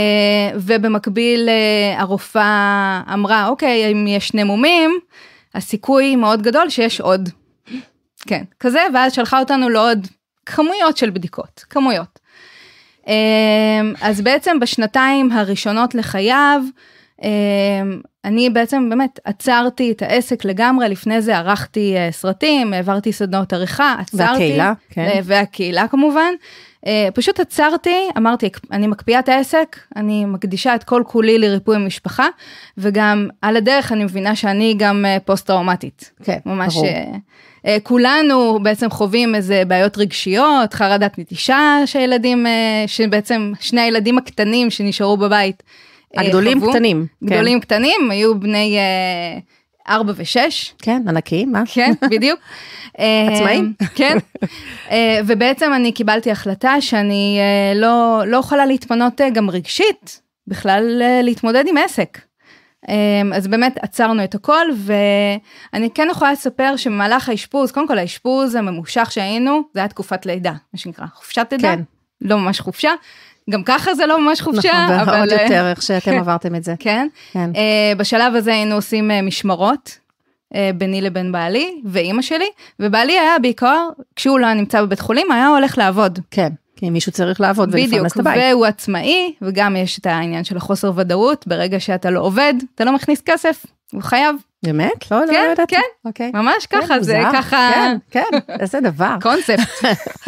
Speaker 2: ובמקביל הרופאה אמרה, אוקיי, אם יש מומים, הסיכוי מאוד גדול שיש עוד. כן, כזה, ואז שלחה אותנו לעוד כמויות של בדיקות, כמויות. אז בעצם בשנתיים הראשונות לחייו, אני בעצם באמת עצרתי את העסק לגמרי, לפני זה ערכתי אה, סרטים, העברתי סדנות עריכה, עצרתי. והקהילה, כן. אה, והקהילה כמובן. אה, פשוט עצרתי, אמרתי, אני מקפיאה את העסק, אני מקדישה את כל כולי לריפוי המשפחה, וגם על הדרך אני מבינה שאני גם פוסט-טראומטית. כן, ממש, ברור. ממש, כולנו בעצם חווים איזה בעיות רגשיות, חרדת נטישה שהילדים, שבעצם שני הילדים הקטנים שנשארו בבית. אה, הגדולים חוו, קטנים. כן. גדולים כן. קטנים, היו בני אה, ארבע ושש. כן, ענקיים, מה? כן, בדיוק. עצמאים? אה, כן. ובעצם אני קיבלתי החלטה שאני לא, לא יכולה להתפנות גם רגשית, בכלל להתמודד עם עסק. אז באמת עצרנו את הכל, ואני כן יכולה לספר שבמהלך האשפוז, קודם כל האשפוז הממושך שהיינו, זה היה תקופת לידה, מה שנקרא, חופשת לידה. כן. לא ממש חופשה, גם ככה זה לא ממש חופשה, נכון, אבל... ועוד אה, יותר איך שאתם עברתם את זה. כן. כן. Uh, בשלב הזה היינו עושים uh, משמרות. ביני לבין בעלי ואימא שלי, ובעלי היה בעיקר, כשהוא לא נמצא בבית חולים, היה הולך לעבוד. כן. כי מישהו צריך לעבוד ולפרנס את הבית. בדיוק, והוא עצמאי, וגם יש את העניין של החוסר ודאות, ברגע שאתה לא עובד, אתה לא מכניס כסף. הוא חייב. באמת? לא, לא, לא כן, ידעתי. כן, כן, אוקיי. ממש כן, ככה, זה ככה... כן, כן, איזה דבר. קונספט.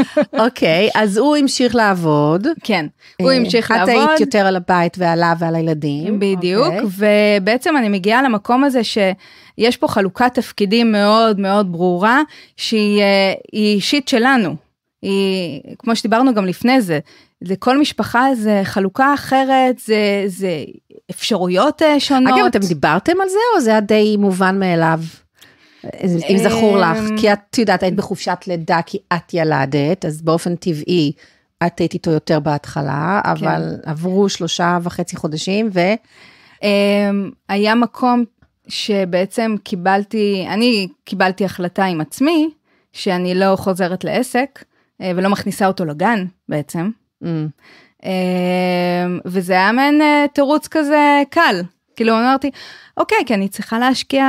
Speaker 1: אוקיי, אז הוא המשיך לעבוד. כן, הוא אה, המשיך לעבוד. את היית יותר על הבית
Speaker 2: ועליו ועל הילדים. בדיוק, אוקיי. ובעצם אני מגיעה למקום הזה שיש פה חלוקת תפקידים מאוד מאוד ברורה, שהיא אה, אישית שלנו. היא, כמו שדיברנו גם לפני זה, לכל משפחה זה חלוקה אחרת, זה, זה אפשרויות אה, שונות. אגב, אתם דיברתם על זה או זה היה די מובן מאליו?
Speaker 1: אם זכור אה, לך, כי את יודעת, היית בחופשת לידה כי את ילדת, אז באופן טבעי את היית איתו יותר בהתחלה, כן. אבל כן. עברו שלושה וחצי
Speaker 2: חודשים ו... אמ, היה מקום שבעצם קיבלתי, אני קיבלתי החלטה עם עצמי, שאני לא חוזרת לעסק, אה, ולא מכניסה אותו לגן בעצם. Mm. אה, וזה היה מעין אה, תירוץ כזה קל. כאילו אמרתי, אוקיי, כי אני צריכה להשקיע...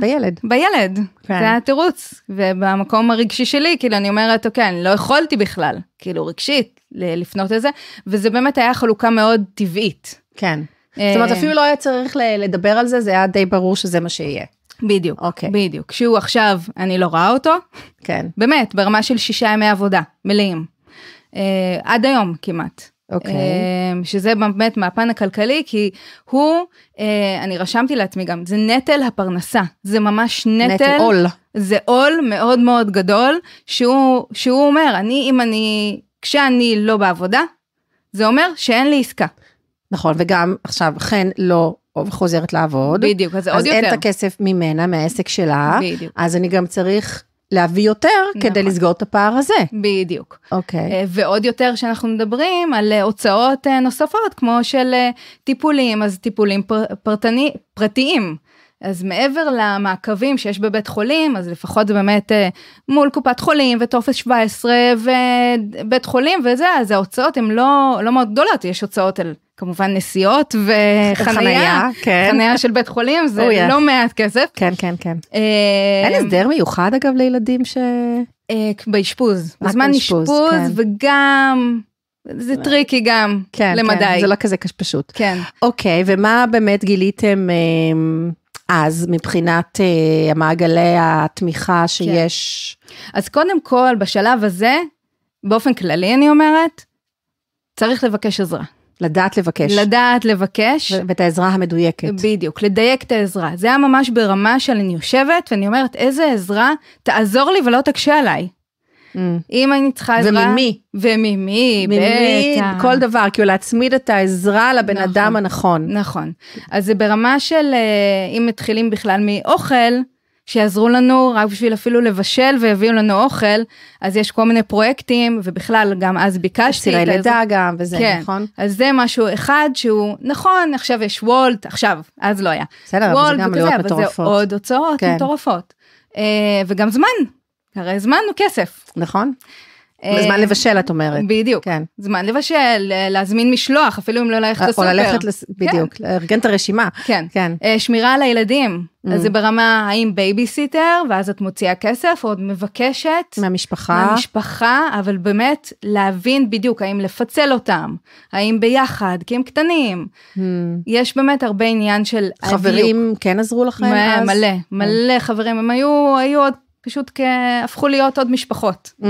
Speaker 2: בילד. בילד, כן. זה היה תירוץ. ובמקום הרגשי שלי, כאילו, אני אומרת, אוקיי, אני לא יכולתי בכלל, כאילו, רגשית, לפנות לזה, וזה באמת היה חלוקה מאוד טבעית. כן. זאת אומרת, אפילו לא היה צריך לדבר על זה, זה היה די ברור שזה מה שיהיה. בדיוק, אוקיי. בדיוק. שהוא עכשיו, אני לא רואה אותו. כן. באמת, ברמה של שישה ימי עבודה, מלאים. אה, עד היום כמעט. אוקיי. אה, שזה באמת מהפן הכלכלי, כי הוא, אה, אני רשמתי לעצמי גם, זה נטל הפרנסה. זה ממש נטל. נטל עול. זה עול מאוד מאוד גדול, שהוא, שהוא אומר, אני, אם אני, כשאני לא בעבודה, זה אומר שאין לי עסקה. נכון,
Speaker 1: וגם עכשיו, חן לא וחוזרת לעבוד. בדיוק, אז, זה עוד יותר. אז אין את הכסף ממנה, מהעסק שלה. בדיוק. אז אני גם צריך להביא יותר נכון. כדי לסגור את הפער הזה. בדיוק. אוקיי. Okay.
Speaker 2: אה, ועוד יותר שאנחנו מדברים על אה, הוצאות אה, נוספות, כמו של טיפולים, אז טיפולים פרטני, פרטיים. אז מעבר למעקבים שיש בבית חולים, אז לפחות זה באמת אה, מול קופת חולים וטופס 17 ובית חולים וזה, אז ההוצאות הן לא, לא מאוד גדולות, יש הוצאות על כמובן נסיעות וחניה, כן. חניה של בית חולים, זה oh yeah. לא מעט כסף. כן, כן, כן. אה, אין הסדר מיוחד אגב לילדים ש... אה, באשפוז, בזמן אשפוז, כן. וגם... זה אה, טריקי גם, כן, כן למדי. כן, זה לא כזה
Speaker 1: פשוט. כן. אוקיי, ומה באמת גיליתם... אה, אז מבחינת uh, אה,
Speaker 2: מעגלי התמיכה כן. שיש? כן. אז קודם כל, בשלב הזה, באופן כללי אני אומרת, צריך לבקש עזרה. לדעת לבקש. לדעת לבקש. ו- ואת העזרה המדויקת. בדיוק, לדייק את העזרה. זה היה ממש ברמה של אני יושבת ואני אומרת, איזה עזרה תעזור לי ולא תקשה עליי. אם אני צריכה עזרה... וממי. וממי, בטח. כל דבר, כאילו להצמיד את העזרה לבן נכון. אדם הנכון. נכון. אז זה ברמה של אה, אם מתחילים בכלל מאוכל, שיעזרו לנו רק בשביל אפילו לבשל ויביאו לנו אוכל, אז יש כל מיני פרויקטים, ובכלל גם אז ביקשתי. אסירי לידה גם וזה, כן. נכון? אז זה משהו אחד שהוא, נכון, עכשיו יש וולט, עכשיו, אז לא היה. בסדר, אבל זה גם עלויות לא מטורפות. אבל זה עוד הוצאות כן. מטורפות. אה, וגם זמן, הרי הזמנו כסף. נכון. אה, זמן לבשל את אומרת. בדיוק. כן. זמן לבשל, אה, להזמין משלוח, אפילו אם לא ללכת אה, לסופר. או ללכת, לס... כן. בדיוק, כן. לארגן את הרשימה. כן. כן. שמירה על הילדים. Mm. אז זה ברמה האם בייביסיטר, ואז את מוציאה כסף, או מבקשת. מהמשפחה. מהמשפחה, אבל באמת להבין בדיוק האם לפצל אותם, האם ביחד, כי הם קטנים. Mm. יש באמת הרבה עניין של... חברים הדיוק. כן עזרו לכם מ- אז? מלא, mm. מלא mm. חברים, הם היו, היו עוד פשוט הפכו להיות עוד משפחות. Mm.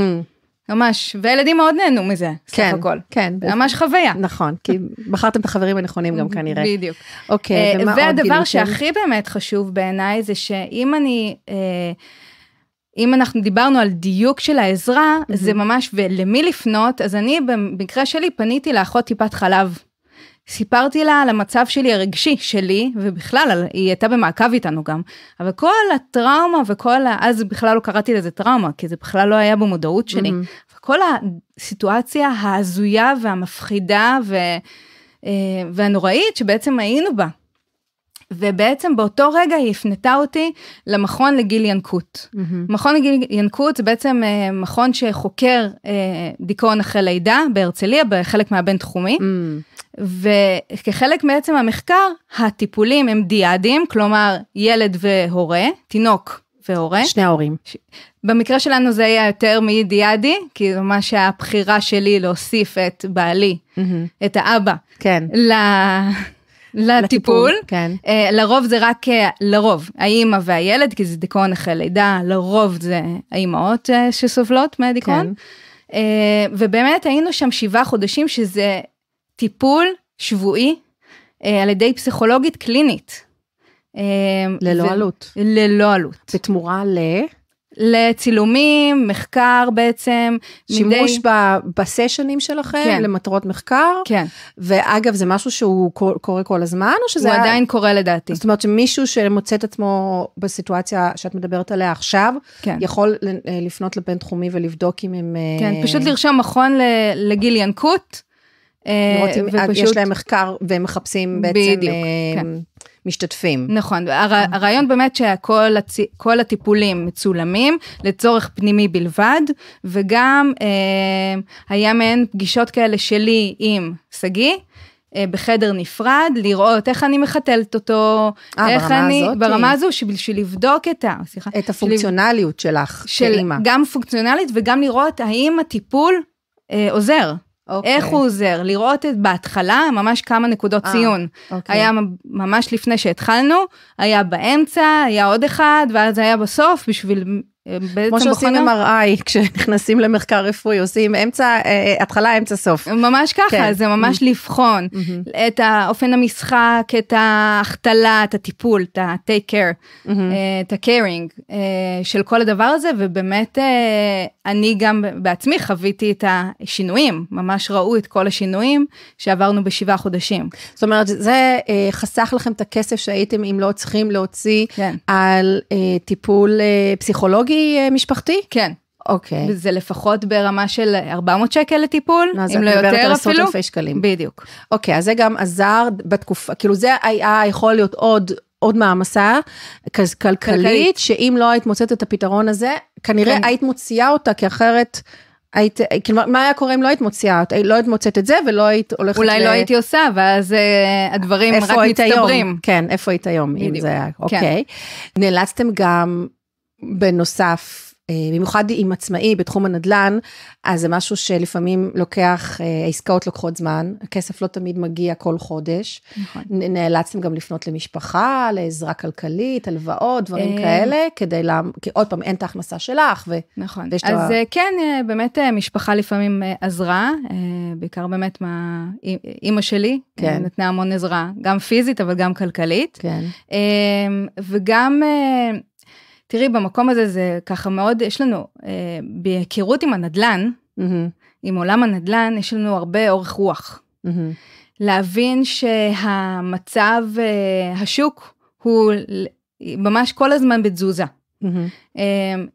Speaker 2: ממש, והילדים מאוד נהנו מזה, כן, סך הכל. כן, כן. ממש חוויה. נכון, כי בחרתם את החברים הנכונים
Speaker 1: גם כנראה. בדיוק. אוקיי, okay, אה, ומה עוד גיליתם? והדבר שהכי
Speaker 2: באמת חשוב בעיניי זה שאם אני... אה, אם אנחנו דיברנו על דיוק של העזרה, mm-hmm. זה ממש, ולמי לפנות, אז אני במקרה שלי פניתי לאחות טיפת חלב. סיפרתי לה על המצב שלי הרגשי, שלי, ובכלל, היא הייתה במעקב איתנו גם. אבל כל הטראומה וכל ה... אז בכלל לא קראתי לזה טראומה, כי זה בכלל לא היה במודעות שלי. Mm-hmm. וכל הסיטואציה ההזויה והמפחידה ו... אה, והנוראית שבעצם היינו בה. ובעצם באותו רגע היא הפנתה אותי למכון לגיל ינקות. Mm-hmm. מכון לגיל ינקות זה בעצם אה, מכון שחוקר אה, דיכאון אחרי לידה בהרצליה, בחלק מהבינתחומי. Mm-hmm. וכחלק מעצם המחקר, הטיפולים הם דיאדים, כלומר ילד והורה, תינוק והורה. שני ההורים. ש... במקרה שלנו זה היה יותר מדיאדי, כי ממש הבחירה שלי להוסיף את בעלי, mm-hmm. את האבא, כן. ל... לטיפול. כן. Uh, לרוב זה רק, uh, לרוב, האימא והילד, כי זה דיכאון אחרי לידה, לרוב זה האימהות uh, שסובלות מהדיכאון. כן. Uh, ובאמת היינו שם שבעה חודשים, שזה טיפול שבועי אה, על ידי פסיכולוגית קלינית. אה, ללא ו- עלות. ללא עלות. בתמורה ל... לצילומים, מחקר בעצם. שימוש מדי...
Speaker 1: ב- בסשנים שלכם כן. למטרות מחקר. כן. ואגב, זה משהו שהוא קורה כל הזמן, או שזה... הוא היה... עדיין קורה לדעתי. זאת אומרת שמישהו שמוצא את עצמו בסיטואציה שאת מדברת עליה עכשיו, כן. יכול אה, לפנות לבינתחומי ולבדוק אם הם... כן, פשוט לרשום
Speaker 2: מכון לגיל ינקות. אה, ופשוט... יש להם מחקר והם מחפשים בעצם בדיוק, אה, כן. משתתפים. נכון, הר, אה. הרעיון באמת שכל הצ... הטיפולים מצולמים לצורך פנימי בלבד, וגם אה, היה מעין פגישות כאלה שלי עם שגיא. בחדר נפרד, לראות איך אני מחתלת אותו, 아, איך ברמה אני, הזאת? ברמה הזאת, הזו, בשביל לבדוק את ה... סליחה. את הפונקציונליות שלי, שלך, של, אימא. גם פונקציונלית וגם לראות האם הטיפול אה, עוזר. אוקיי. Okay. איך הוא עוזר, לראות את, בהתחלה ממש כמה נקודות 아, אה, ציון. אוקיי. Okay. היה ממש לפני שהתחלנו, היה באמצע, היה עוד אחד, ואז היה בסוף, בשביל כמו שעושים MRI כשנכנסים למחקר רפואי עושים אמצע אה, אה, התחלה אמצע סוף ממש ככה כן. זה ממש mm-hmm. לבחון mm-hmm. את אופן המשחק את ההחתלה את הטיפול את ה-take care mm-hmm. אה, את ה-caring אה, של כל הדבר הזה ובאמת אה, אני גם בעצמי חוויתי את השינויים ממש ראו את כל השינויים שעברנו בשבעה חודשים. זאת אומרת זה אה, חסך לכם את הכסף שהייתם אם לא צריכים להוציא כן. על אה, טיפול אה, פסיכולוגי. תרפי אה, משפחתי? כן.
Speaker 1: אוקיי. Okay. זה
Speaker 2: לפחות ברמה של 400 שקל לטיפול, אם לא יותר אפילו. אז את מדברת על עשרות אלפי שקלים. בדיוק. אוקיי, okay, אז זה גם עזר
Speaker 1: בתקופה, כאילו זה היה יכול להיות עוד עוד מעמסה כלכלית, כלכלית, שאם לא היית מוצאת את הפתרון הזה, כנראה כן. היית מוציאה אותה, כי אחרת... היית, כלומר, מה היה קורה אם לא היית מוציאה, לא היית מוצאת את זה ולא היית הולכת אולי ל... אולי לא הייתי עושה, ואז אה,
Speaker 2: הדברים רק מצטברים. היום,
Speaker 1: כן, איפה היית היום, בדיוק. אם זה היה, אוקיי. כן. אוקיי. נאלצתם גם בנוסף, אה, במיוחד עם עצמאי בתחום הנדל"ן, אז זה משהו שלפעמים לוקח, אה, העסקאות לוקחות זמן, הכסף לא תמיד מגיע כל חודש. נכון. נאלצתם גם לפנות למשפחה, לעזרה כלכלית, הלוואות, דברים אה, כאלה,
Speaker 2: כדי ל... כי עוד פעם, אין את ההכנסה שלך, ו... נכון. אז ה... כן, באמת משפחה לפעמים עזרה, בעיקר באמת מה... אימא שלי, כן. נתנה המון עזרה, גם פיזית, אבל גם כלכלית. כן. וגם... תראי, במקום הזה זה ככה מאוד, יש לנו, אה, בהיכרות עם הנדל"ן, mm-hmm. עם עולם הנדל"ן, יש לנו הרבה אורך רוח. Mm-hmm. להבין שהמצב, אה, השוק, הוא ממש כל הזמן בתזוזה. Mm-hmm.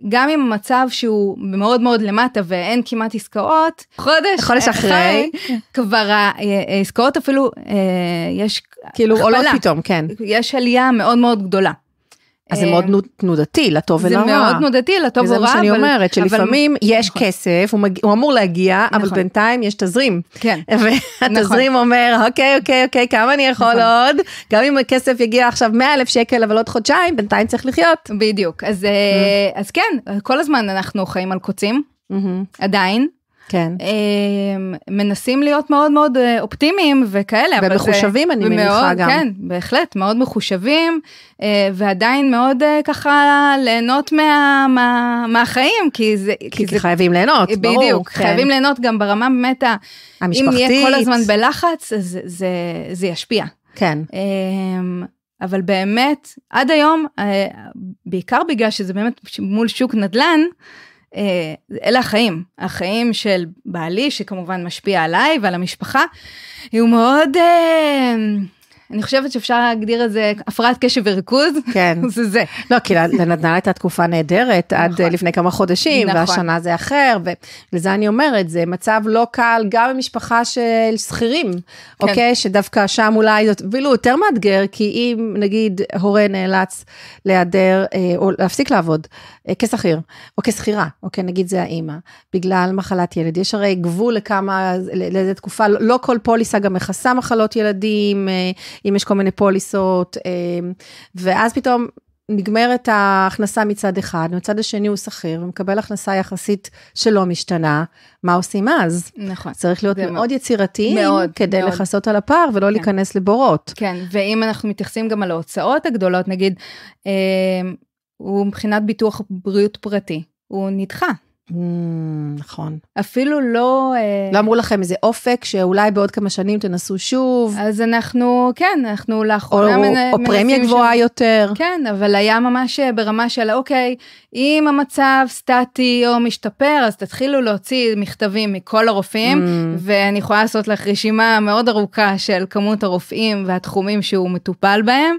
Speaker 2: גם אם המצב שהוא מאוד מאוד למטה ואין כמעט עסקאות, חודש, חודש אחרי, כבר העסקאות אה, אה, אפילו, אה, יש כאילו עולות פתאום, כן. יש עלייה מאוד מאוד גדולה. אז זה מאוד
Speaker 1: אמ, תנודתי, לטוב ולרע. זה מאוד תנודתי, לטוב ולרע. וזה מה שאני אומרת, שלפעמים יש נכון. כסף, הוא אמור להגיע, אבל נכון. בינתיים יש תזרים. כן. והתזרים נכון. אומר, אוקיי, אוקיי, אוקיי, כמה אני
Speaker 2: יכול עוד? גם אם הכסף יגיע עכשיו 100 אלף שקל, אבל עוד חודשיים, בינתיים צריך לחיות. בדיוק. אז אה, mm. כן, כל הזמן אנחנו חיים על קוצים, mm-hmm. עדיין. כן. אה, מנסים להיות מאוד מאוד אה, אופטימיים וכאלה. ומחושבים אני מניחה גם. כן, בהחלט, מאוד מחושבים, אה, ועדיין מאוד אה, ככה ליהנות מה, מה, מהחיים, כי זה... כי, כי זה, כי חייבים ליהנות, בדיוק, ברור. בדיוק, כן. חייבים ליהנות גם ברמה באמת, ה... המשפחתית. אם נהיה כל הזמן בלחץ, אז זה, זה, זה ישפיע. כן. אה, אבל באמת, עד היום, אה, בעיקר בגלל שזה באמת מול שוק נדל"ן, אה, אלה החיים, החיים של בעלי, שכמובן משפיע עליי ועל המשפחה, הוא מאוד... אה, אני חושבת שאפשר להגדיר את זה הפרעת קשב וריכוז. כן. זה זה. לא, כי לנדנ"ל
Speaker 1: הייתה תקופה נהדרת עד נכון. אה, לפני כמה חודשים, נכון. והשנה זה אחר, ולזה אני אומרת, זה מצב לא קל גם במשפחה של שכירים, כן. אוקיי? שדווקא שם אולי זאת אפילו יותר מאתגר, כי אם נגיד הורה נאלץ להיעדר אה, או להפסיק לעבוד אה, כשכיר, או כשכירה, אוקיי? נגיד זה האימא, בגלל מחלת ילד. יש הרי גבול לכמה, לאיזה תקופה, לא כל פוליסה גם מכסה מחלות ילדים. אם יש כל מיני פוליסות, אה, ואז פתאום נגמרת ההכנסה מצד אחד, מצד השני הוא שכיר ומקבל הכנסה יחסית שלא משתנה, מה עושים
Speaker 2: אז? נכון. צריך להיות מאוד, מאוד יצירתיים, מאוד, כדי מאוד. לכסות על הפער ולא כן. להיכנס לבורות. כן, ואם אנחנו מתייחסים גם על ההוצאות הגדולות, נגיד, אה, הוא מבחינת ביטוח בריאות פרטי, הוא נדחה.
Speaker 1: אמ, נכון.
Speaker 2: אפילו לא... אה, לא אמרו לכם איזה אופק שאולי בעוד כמה שנים תנסו שוב. אז אנחנו, כן, אנחנו לאחרונה מנסים... או פרמיה גבוהה יותר. כן, אבל היה ממש אה, ברמה של אוקיי, אם המצב סטטי או משתפר, אז תתחילו להוציא מכתבים מכל הרופאים, אמ. ואני יכולה לעשות לך רשימה מאוד ארוכה של כמות הרופאים והתחומים שהוא מטופל בהם.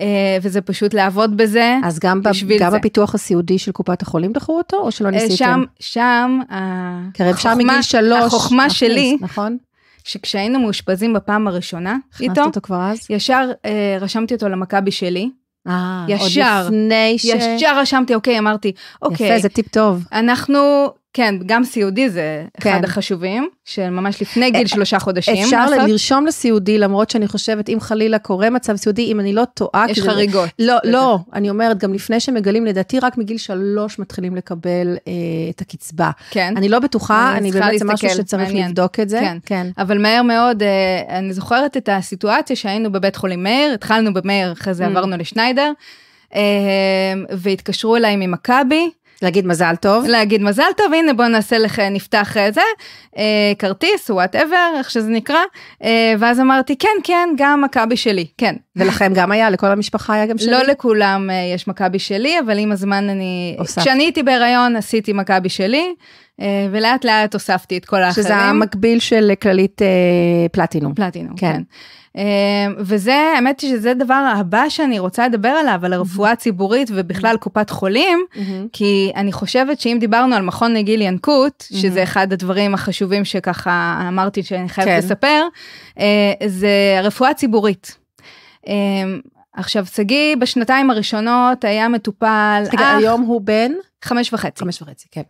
Speaker 2: אה, וזה פשוט לעבוד בזה. אז גם, בשביל גם זה. הפיתוח הסיעודי של קופת החולים דחו אותו, או שלא אה, ניסיתם? שם, שם, אה, החוכמה, שלוש, החוכמה נכנס, שלי, נכון? שכשהיינו מאושפזים בפעם הראשונה איתו, אותו כבר אז? ישר אה, רשמתי אותו למכבי שלי. אה, עוד לפני ש... ישר רשמתי, אוקיי, אמרתי, אוקיי. יפה, זה טיפ טוב. אנחנו כן, גם סיעודי זה כן. אחד החשובים, של ממש לפני גיל שלושה חודשים. אפשר לעשות.
Speaker 1: לרשום לסיעודי, למרות שאני חושבת, אם חלילה קורה מצב סיעודי, אם אני לא טועה. יש כזה, כאילו, חריגות. לא, לא, אני אומרת, גם לפני שמגלים, לדעתי רק מגיל שלוש מתחילים לקבל אה, את הקצבה.
Speaker 2: כן. אני לא בטוחה, אני, אני באמת, זה משהו שצריך מעניין. לבדוק את זה. כן. כן. אבל מהר מאוד, אה, אני זוכרת את הסיטואציה שהיינו בבית חולים מאיר, התחלנו במאיר, אחרי זה mm. עברנו לשניידר, אה, והתקשרו אליי ממכבי. להגיד מזל טוב. להגיד מזל טוב, הנה בוא נעשה לך, נפתח אה, זה, אה, כרטיס, וואטאבר, איך שזה נקרא, אה, ואז אמרתי, כן, כן, גם מכבי שלי, כן. ולכם גם היה? לכל המשפחה היה גם לא שלי? לא לכולם אה, יש מכבי שלי, אבל עם הזמן אני... אוסף. כשאני הייתי בהיריון עשיתי מכבי שלי, אה, ולאט לאט הוספתי את כל האחרים. שזה המקביל
Speaker 1: של כללית אה, פלטינום. פלטינום, כן. כן.
Speaker 2: אמ, וזה, האמת היא שזה הדבר הבא שאני רוצה לדבר עליו, על הרפואה הציבורית ובכלל קופת חולים, mm-hmm. כי אני חושבת שאם דיברנו על מכון נגיל ינקות, mm-hmm. שזה אחד הדברים החשובים שככה אמרתי שאני חייבת כן. לספר, אה, זה הרפואה הציבורית. אמ, עכשיו, שגיא בשנתיים הראשונות היה מטופל... אך... אח... היום הוא בן? חמש וחצי. חמש וחצי, כן.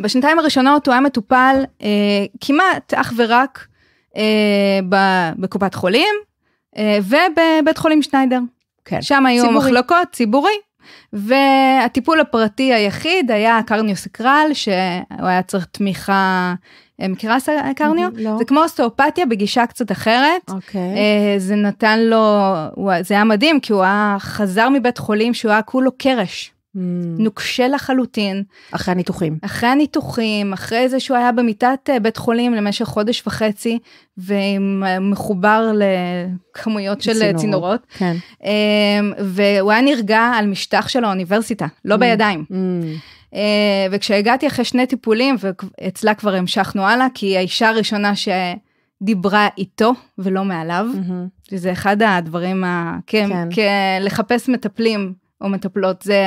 Speaker 2: בשנתיים הראשונות הוא היה מטופל אה, כמעט אך ורק אה, בקופת חולים אה, ובבית חולים שניידר.
Speaker 1: כן. שם היו ציבורי. מחלוקות,
Speaker 2: ציבורי. והטיפול הפרטי היחיד היה קרניוסקרל, שהוא היה צריך תמיכה אה, מכירה קרניו? Mm-hmm, לא. זה כמו אוסטאופתיה בגישה קצת אחרת. אוקיי. Okay. אה, זה נתן לו, זה היה מדהים, כי הוא היה חזר מבית חולים שהוא היה כולו קרש. Mm. נוקשה לחלוטין.
Speaker 1: אחרי הניתוחים.
Speaker 2: אחרי הניתוחים, אחרי זה שהוא היה במיטת אה, בית חולים למשך חודש וחצי, ומחובר אה, לכמויות של אה, צינורות. צינורות. כן. אמ, והוא היה נרגע על משטח של האוניברסיטה, לא mm. בידיים. Mm. וכשהגעתי אחרי שני טיפולים, ואצלה כבר המשכנו הלאה, כי היא האישה הראשונה ש... דיברה איתו ולא מעליו, mm-hmm. שזה אחד הדברים, ה... כן, כן. כן לחפש מטפלים או מטפלות זה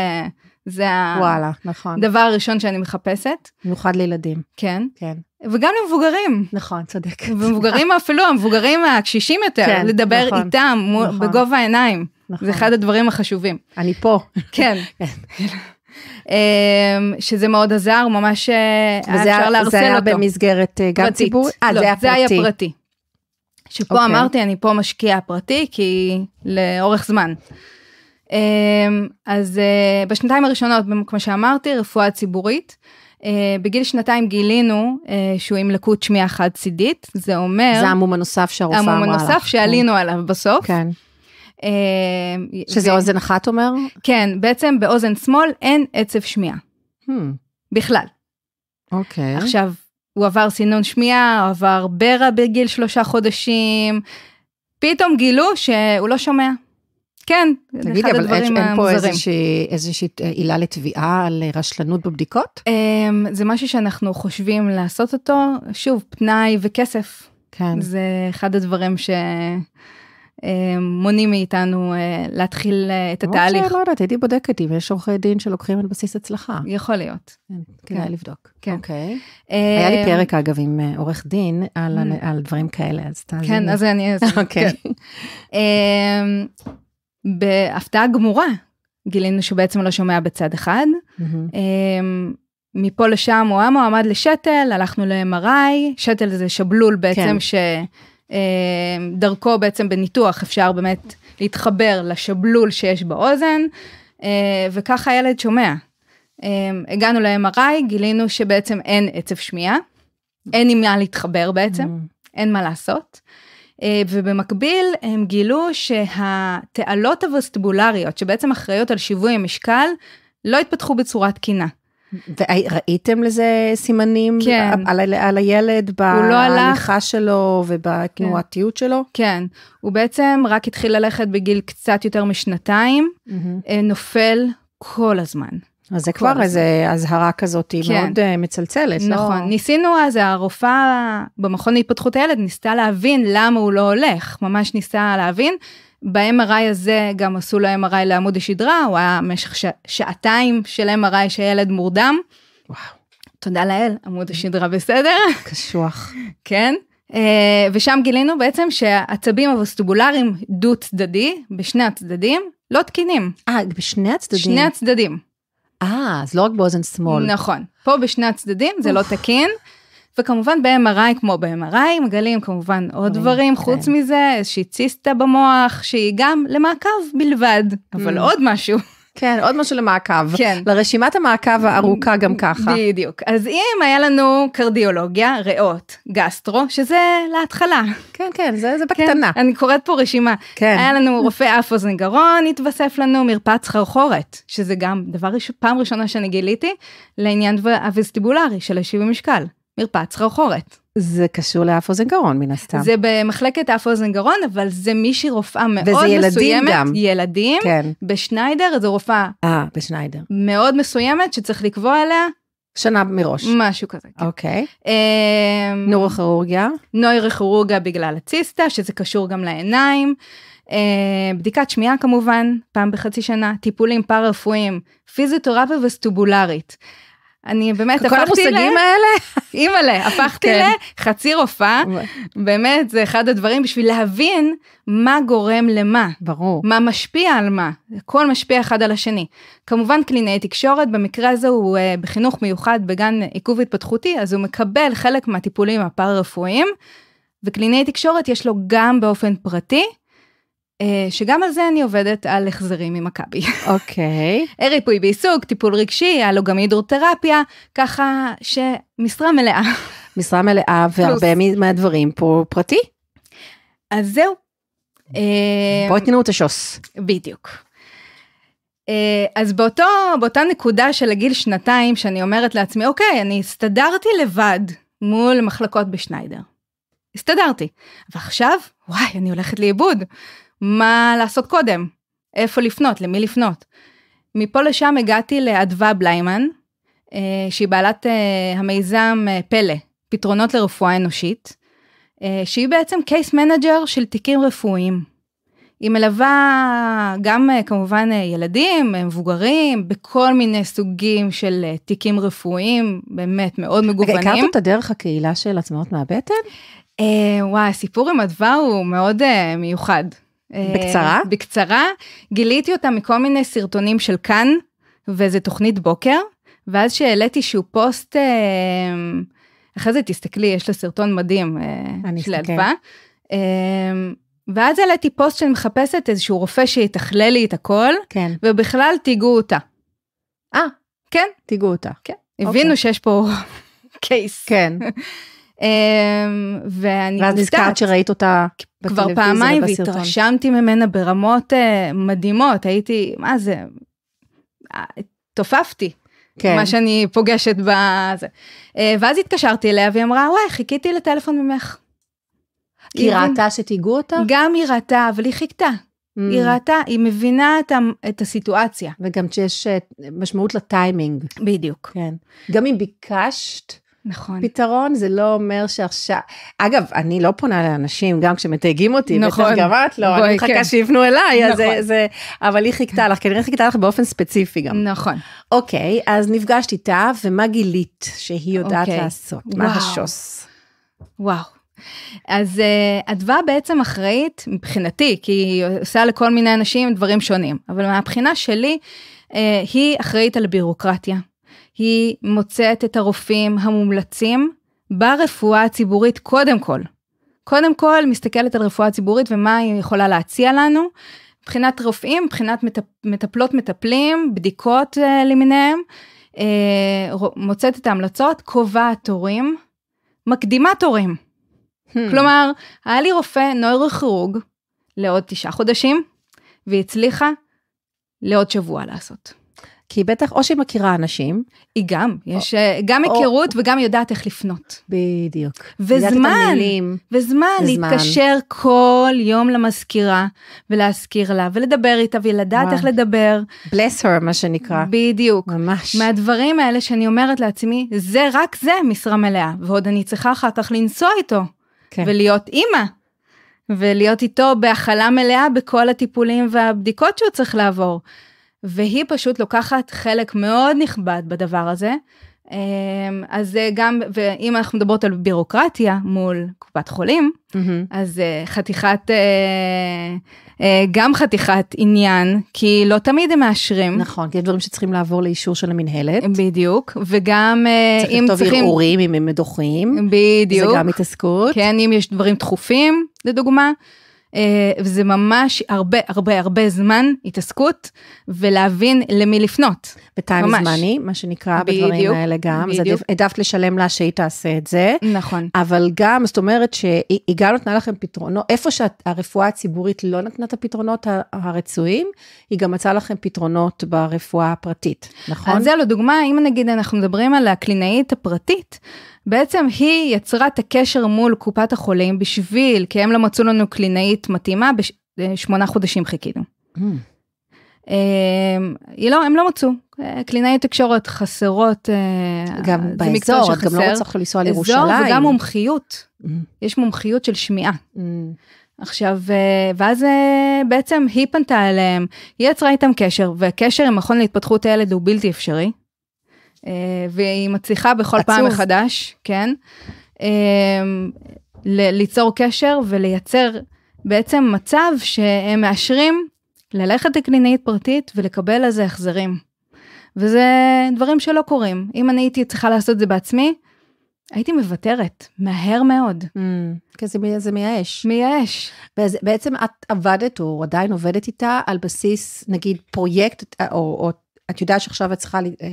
Speaker 2: זה וואלה, נכון. הדבר הראשון שאני מחפשת. במיוחד לילדים. כן. כן. וגם למבוגרים. נכון, צודקת. ומבוגרים אפילו, המבוגרים הקשישים יותר, כן, לדבר נכון, איתם נכון, בגובה העיניים. נכון. זה אחד הדברים החשובים. אני פה. כן. כן. אמ, שזה מאוד עזר, ממש אה, היה אפשר להרסל אותו. זה היה אותו. במסגרת
Speaker 1: אה, גם ציבור? אה, לא, זה היה פרטי. זה היה פרטי.
Speaker 2: שפה okay. אוקיי. אמרתי, אני פה משקיעה פרטי, כי לאורך זמן. אמ, אז אה, בשנתיים הראשונות, כמו שאמרתי, רפואה ציבורית. אה, בגיל שנתיים גילינו אה, שהוא עם לקות שמיעה חד-צידית, זה אומר... זה המום הנוסף שהרופאה אמרה לך. המום הנוסף שעלינו כן. עליו בסוף. כן. אמ, שזה ו... אוזן אחת אומר? כן, בעצם באוזן שמאל אין עצב שמיעה. Hmm. בכלל.
Speaker 1: אוקיי. Okay. עכשיו,
Speaker 2: הוא עבר סינון שמיעה, הוא עבר ברע בגיל שלושה חודשים, פתאום גילו שהוא לא שומע. כן, זה אחד הדברים המוזרים. תגידי, אבל אין פה איזושהי,
Speaker 1: איזושהי עילה לתביעה על אה, רשלנות בבדיקות?
Speaker 2: אמ, זה משהו שאנחנו חושבים לעשות אותו, שוב, פנאי וכסף. כן. זה אחד הדברים ש... אמ, מונעים מאיתנו אה, להתחיל אה, את התהליך. לא
Speaker 1: יודעת, הייתי בודקת אם יש עורכי דין שלוקחים על בסיס הצלחה. יכול להיות. כן, כן. כדאי לבדוק. כן. אוקיי. היה לי פרק אגב עם עורך דין mm. על דברים כאלה, אז כן, תאזיני. כן, אז אני... אוקיי.
Speaker 2: אמ, בהפתעה גמורה גילינו שהוא בעצם לא שומע בצד אחד. Mm-hmm. מפה לשם הוא היה מועמד לשתל, הלכנו ל-MRI, שתל זה שבלול כן. בעצם כן. שדרכו אה, בעצם בניתוח אפשר באמת להתחבר לשבלול שיש באוזן, אה, וככה הילד שומע. הגענו ל-MRI, גילינו שבעצם אין עצב שמיעה, אין עם מה להתחבר בעצם, mm-hmm. אין מה לעשות. אה, ובמקביל הם גילו שהתעלות הווסטבולריות שבעצם אחראיות על שיווי המשקל לא התפתחו בצורה תקינה. וראיתם לזה סימנים כן. על, על, על הילד לא בהליכה לא שלו ובתנועתיות כן. שלו? כן, הוא בעצם רק התחיל ללכת בגיל קצת יותר משנתיים, mm-hmm. נופל כל הזמן.
Speaker 1: אז זה כבר איזו אזהרה כזאת, היא כן. מאוד uh,
Speaker 2: מצלצלת. לא? נכון, לא... ניסינו אז, הרופאה במכון להתפתחות הילד ניסתה להבין למה הוא לא הולך, ממש ניסה להבין. ב-MRI הזה גם עשו לו MRI לעמוד השדרה, הוא היה במשך ש... שעתיים של MRI שהילד מורדם. וואו. תודה לאל, עמוד השדרה בסדר.
Speaker 1: קשוח.
Speaker 2: כן. Uh, ושם גילינו בעצם שהעצבים הווסטובולריים דו צדדי, בשני הצדדים, לא תקינים. אה, בשני הצדדים? שני הצדדים. אה, אז לא רק באוזן שמאל. נכון. פה בשני הצדדים זה לא תקין. וכמובן ב-MRI כמו ב-MRI מגלים כמובן עוד דברים, כן. חוץ מזה איזושהי ציסטה במוח שהיא גם למעקב בלבד, אבל mm. עוד משהו. כן, עוד משהו למעקב. כן. לרשימת המעקב הארוכה גם ככה. בדיוק. אז אם היה לנו קרדיולוגיה, ריאות, גסטרו, שזה להתחלה. כן, כן, זה, זה כן? בקטנה. כן, אני קוראת פה רשימה. כן. היה לנו רופא אף אוזן גרון, התווסף לנו מרפאת סחרחורת, שזה גם דבר ראשון, פעם ראשונה שאני גיליתי, לעניין הווסטיבולרי של השיווי משקל. מרפאת סחרחורת.
Speaker 1: זה קשור לאף אוזן גרון מן הסתם. זה
Speaker 2: במחלקת אף אוזן גרון, אבל זה מישהי רופאה מאוד מסוימת. וזה ילדים גם. ילדים. כן. בשניידר זו רופאה.
Speaker 1: אה, בשניידר.
Speaker 2: מאוד מסוימת שצריך לקבוע עליה. שנה מראש. משהו כזה, כן. אוקיי. אה, אמ, נורוכירורגיה? נוירוכירורגיה בגלל הציסטה, שזה קשור גם לעיניים. אה, בדיקת שמיעה כמובן, פעם בחצי שנה. טיפולים פארה-רפואיים, פיזיותרפיה וסטובולרית. אני באמת הפכתי ל... כל המושגים האלה? אימא'לה, הפכתי כן. לחצי רופאה. באמת, זה אחד הדברים בשביל להבין מה גורם למה. ברור. מה משפיע על מה. הכל משפיע אחד על השני. כמובן קלינאי תקשורת, במקרה הזה הוא uh, בחינוך מיוחד בגן עיכוב התפתחותי, אז הוא מקבל חלק מהטיפולים הפארה-רפואיים, וקלינאי תקשורת יש לו גם באופן פרטי. אה, שגם על זה אני עובדת על החזרים ממכבי. אוקיי. Okay. ריפוי בעיסוק, טיפול רגשי, היה לו גם הידרותרפיה, ככה שמשרה מלאה.
Speaker 1: משרה מלאה, והרבה מהדברים פה פרטי.
Speaker 2: אז זהו. אה, בואי
Speaker 1: תנו את השוס.
Speaker 2: בדיוק. אה, אז באותו, באותה נקודה של הגיל שנתיים, שאני אומרת לעצמי, אוקיי, אני הסתדרתי לבד מול מחלקות בשניידר. הסתדרתי. ועכשיו, וואי, אני הולכת לאיבוד. מה לעשות קודם, איפה לפנות, למי לפנות. מפה לשם הגעתי לאדווה בליימן, אה, שהיא בעלת אה, המיזם אה, פלא, פתרונות לרפואה אנושית, שהיא בעצם קייס מנג'ר של תיקים רפואיים. היא מלווה גם כמובן ילדים, מבוגרים, בכל מיני סוגים של תיקים רפואיים, באמת מאוד מגוונים. הכרת אותה דרך הקהילה של עצמאות מהבטן? אה, וואי, הסיפור עם אדווה הוא מאוד אה, מיוחד. אה, בקצרה? בקצרה. גיליתי אותה מכל מיני סרטונים של כאן, וזה תוכנית בוקר, ואז שהעליתי שהוא פוסט, אה, אחרי זה תסתכלי, יש לה סרטון מדהים אה, של אלפה. ואז העליתי פוסט שאני מחפשת איזשהו רופא שיתכלל לי את הכל, כן. ובכלל תיגעו אותה. אה, כן. תיגעו אותה. כן. הבינו אוקיי. שיש פה קייס. כן. אמ, ואני מופתעת. ואז נזכרת שראית אותה כבר פעמיים והתרשמתי ממנה ברמות uh, מדהימות, הייתי, מה זה, אה, תופפתי. כן. מה שאני פוגשת בזה. Uh, אה, ואז התקשרתי אליה והיא אמרה, וואי, חיכיתי לטלפון ממך. היא ראתה שתיגעו אותה? גם היא ראתה, אבל היא חיכתה. Mm. היא ראתה, היא מבינה את, ה, את הסיטואציה. וגם שיש
Speaker 1: משמעות לטיימינג. בדיוק. כן. גם אם ביקשת, נכון. פתרון זה לא אומר שעכשיו, אגב, אני לא פונה לאנשים, גם כשמתייגים אותי, נכון, בטח גם את לא, בואי, אני מחכה כן. שיפנו אליי, נכון. אז זה, זה, אבל היא חיכתה לך, כנראה חיכתה לך באופן ספציפי גם. נכון.
Speaker 2: אוקיי, אז נפגשת איתה, ומה גילית שהיא יודעת אוקיי. לעשות? וואו. מה השוס? וואו. אז uh, אה, אדווה בעצם אחראית מבחינתי, כי היא עושה לכל מיני אנשים דברים שונים, אבל מהבחינה שלי, uh, היא אחראית על בירוקרטיה. היא מוצאת את הרופאים המומלצים ברפואה הציבורית קודם כל. קודם כל מסתכלת על רפואה ציבורית ומה היא יכולה להציע לנו. מבחינת רופאים, מבחינת מטפלות מטפלים, בדיקות uh, למיניהם, uh, מוצאת את ההמלצות, קובעת תורים, מקדימה תורים. Hmm. כלומר, היה לי רופא נוירוכירוג לעוד תשעה חודשים, והיא הצליחה לעוד שבוע לעשות. כי היא בטח, או שהיא מכירה אנשים. היא גם, יש או, אה, גם היכרות או, וגם יודעת איך לפנות. בדיוק. וזמן, וזמן וזמן, להתקשר כל יום למזכירה ולהזכיר לה ולדבר איתה ולדעת וואו. איך לדבר. בלס הר, מה שנקרא. בדיוק. ממש. מהדברים האלה שאני אומרת לעצמי, זה רק זה משרה מלאה, ועוד אני צריכה אחר כך לנסוע איתו. כן. ולהיות אימא, ולהיות איתו בהכלה מלאה בכל הטיפולים והבדיקות שהוא צריך לעבור. והיא פשוט לוקחת חלק מאוד נכבד בדבר הזה. אמ, אז זה גם, ואם אנחנו מדברות על בירוקרטיה מול קופת חולים, mm-hmm. אז אה, חתיכת, אה, אה, גם חתיכת עניין, כי לא תמיד הם מאשרים. נכון, כי יש דברים שצריכים לעבור לאישור של המינהלת. בדיוק, וגם אם צריכים... צריך לכתוב ערעורים אם הם דוחים. בדיוק. זה גם התעסקות. כן, אם יש דברים דחופים, לדוגמה. אה, וזה ממש הרבה הרבה הרבה זמן התעסקות ולהבין למי לפנות. בטיים ממש. זמני,
Speaker 1: מה שנקרא בדיוק, בדברים האלה גם. בדיוק. אז
Speaker 2: העדפת לשלם לה שהיא תעשה את זה.
Speaker 1: נכון. אבל גם, זאת אומרת שהיא גם נתנה לכם פתרונות, איפה שהרפואה הציבורית לא נתנה את הפתרונות הרצויים, היא גם מצאה לכם פתרונות ברפואה הפרטית, נכון? אז זהו,
Speaker 2: לדוגמה, אם נגיד אנחנו מדברים על הקלינאית הפרטית, בעצם היא יצרה את הקשר מול קופת החולים בשביל, כי הם לא מצאו לנו קלינאית מתאימה, בשמונה אה, חודשים חיכינו. Mm. אה, לא, הם לא מצאו. אה, קלינאי תקשורת חסרות, אה, גם באזור, את גם לא רוצה לנסוע לירושלים. אזור וגם מומחיות, mm. יש מומחיות של שמיעה. Mm. עכשיו, ואז בעצם היא פנתה אליהם, היא יצרה איתם קשר, והקשר עם מכון להתפתחות הילד הוא בלתי אפשרי. אה, והיא מצליחה בכל עצוב. פעם מחדש, כן, אה, ליצור קשר ולייצר בעצם מצב שהם מאשרים ללכת לקלינאית פרטית ולקבל לזה החזרים. וזה דברים שלא קורים. אם אני הייתי צריכה לעשות את זה בעצמי, הייתי מוותרת, מהר מאוד. Mm, כי זה, זה מייאש. מייאש. ובעצם את עבדת,
Speaker 1: או עדיין עובדת איתה, על בסיס, נגיד, פרויקט, או, או את יודעת שעכשיו את צריכה אה,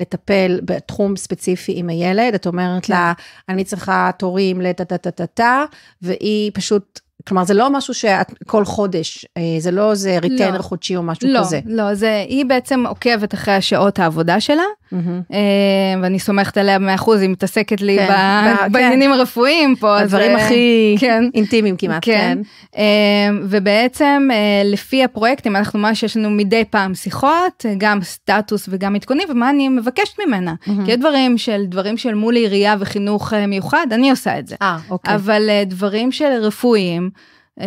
Speaker 1: לטפל בתחום ספציפי עם הילד, את אומרת כן. לה, אני צריכה תורים לטה-טה-טה-טה, והיא פשוט כלומר, זה לא משהו שאת כל חודש,
Speaker 2: אה, זה לא איזה ריטיינר לא, חודשי או משהו לא, כזה. לא, לא, זה, היא בעצם עוקבת אחרי השעות העבודה שלה, mm-hmm. ואני סומכת עליה במאה אחוז, היא מתעסקת לי כן, ב, כן. בעניינים כן. הרפואיים פה. הדברים זה, אה, הכי כן, אינטימיים כמעט, כן. כן. ובעצם, לפי הפרויקטים, אנחנו ממש, יש לנו מדי פעם שיחות, גם סטטוס וגם עדכונים, ומה אני מבקשת ממנה. Mm-hmm. כי יש דברים של, דברים של מול עירייה וחינוך מיוחד, אני עושה את זה. 아, אוקיי. אבל דברים של רפואיים, אמ,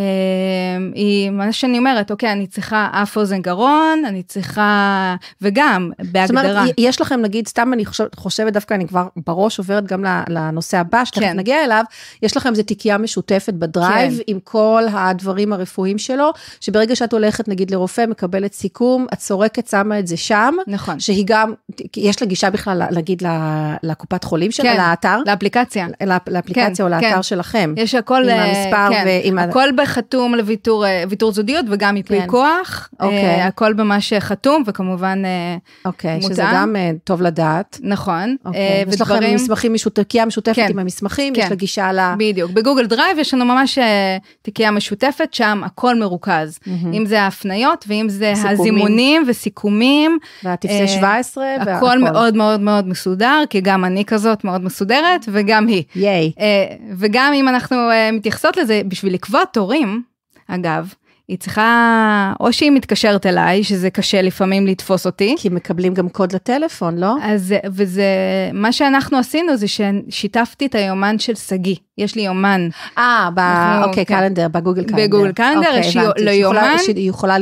Speaker 2: היא מה שאני אומרת, אוקיי, אני צריכה אף אוזן גרון, אני צריכה, וגם, בהגדרה. זאת אומרת,
Speaker 1: יש לכם, נגיד, סתם אני חושבת, חושבת דווקא, אני כבר בראש עוברת גם לנושא הבא, שתכף כן. נגיע אליו, יש לכם איזו תיקייה משותפת בדרייב, כן. עם כל הדברים הרפואיים שלו, שברגע שאת הולכת, נגיד, לרופא, מקבלת סיכום, את סורקת, שמה את זה שם. נכון. שהיא גם, יש לה גישה בכלל, נגיד, לקופת חולים שלה, כן, לאתר. לאפליקציה.
Speaker 2: לאפליקציה כן, או לאתר כן. שלכם. יש הכל, עם המספר אה, כן. ועם... הכל בחתום לוויתור אה, זודיות וגם ייפוי כן. כוח, אה, אוקיי. Uh, הכל ממש אה, חתום וכמובן uh, אוקיי, מותאם. שזה גם uh, טוב לדעת. נכון. אוקיי, uh, יש לכם מסמכים, תיקייה משותפת כן. עם המסמכים, כן. יש לה גישה ל... בדיוק, בגוגל דרייב יש לנו ממש uh, תיקייה משותפת, שם הכל מרוכז. Mm-hmm. אם זה ההפניות ואם זה סיכומים. הזימונים וסיכומים. והטפסי 17 והכל. הכל מאוד מאוד מאוד מסודר, כי גם אני כזאת מאוד מסודרת וגם היא. ייי. וגם אם אנחנו מתייחסות לזה, בשביל לקבוע תור תורים, אגב, היא צריכה, או שהיא מתקשרת אליי, שזה קשה לפעמים לתפוס אותי. כי מקבלים גם קוד לטלפון, לא? אז, וזה, מה שאנחנו עשינו זה ששיתפתי את היומן של שגיא. יש לי יומן. אה, אוקיי, כן. קלנדר, בגוגל קלנדר. בגוגל קלנדר, יש לי אוקיי, יומן. שהיא
Speaker 1: יכולה,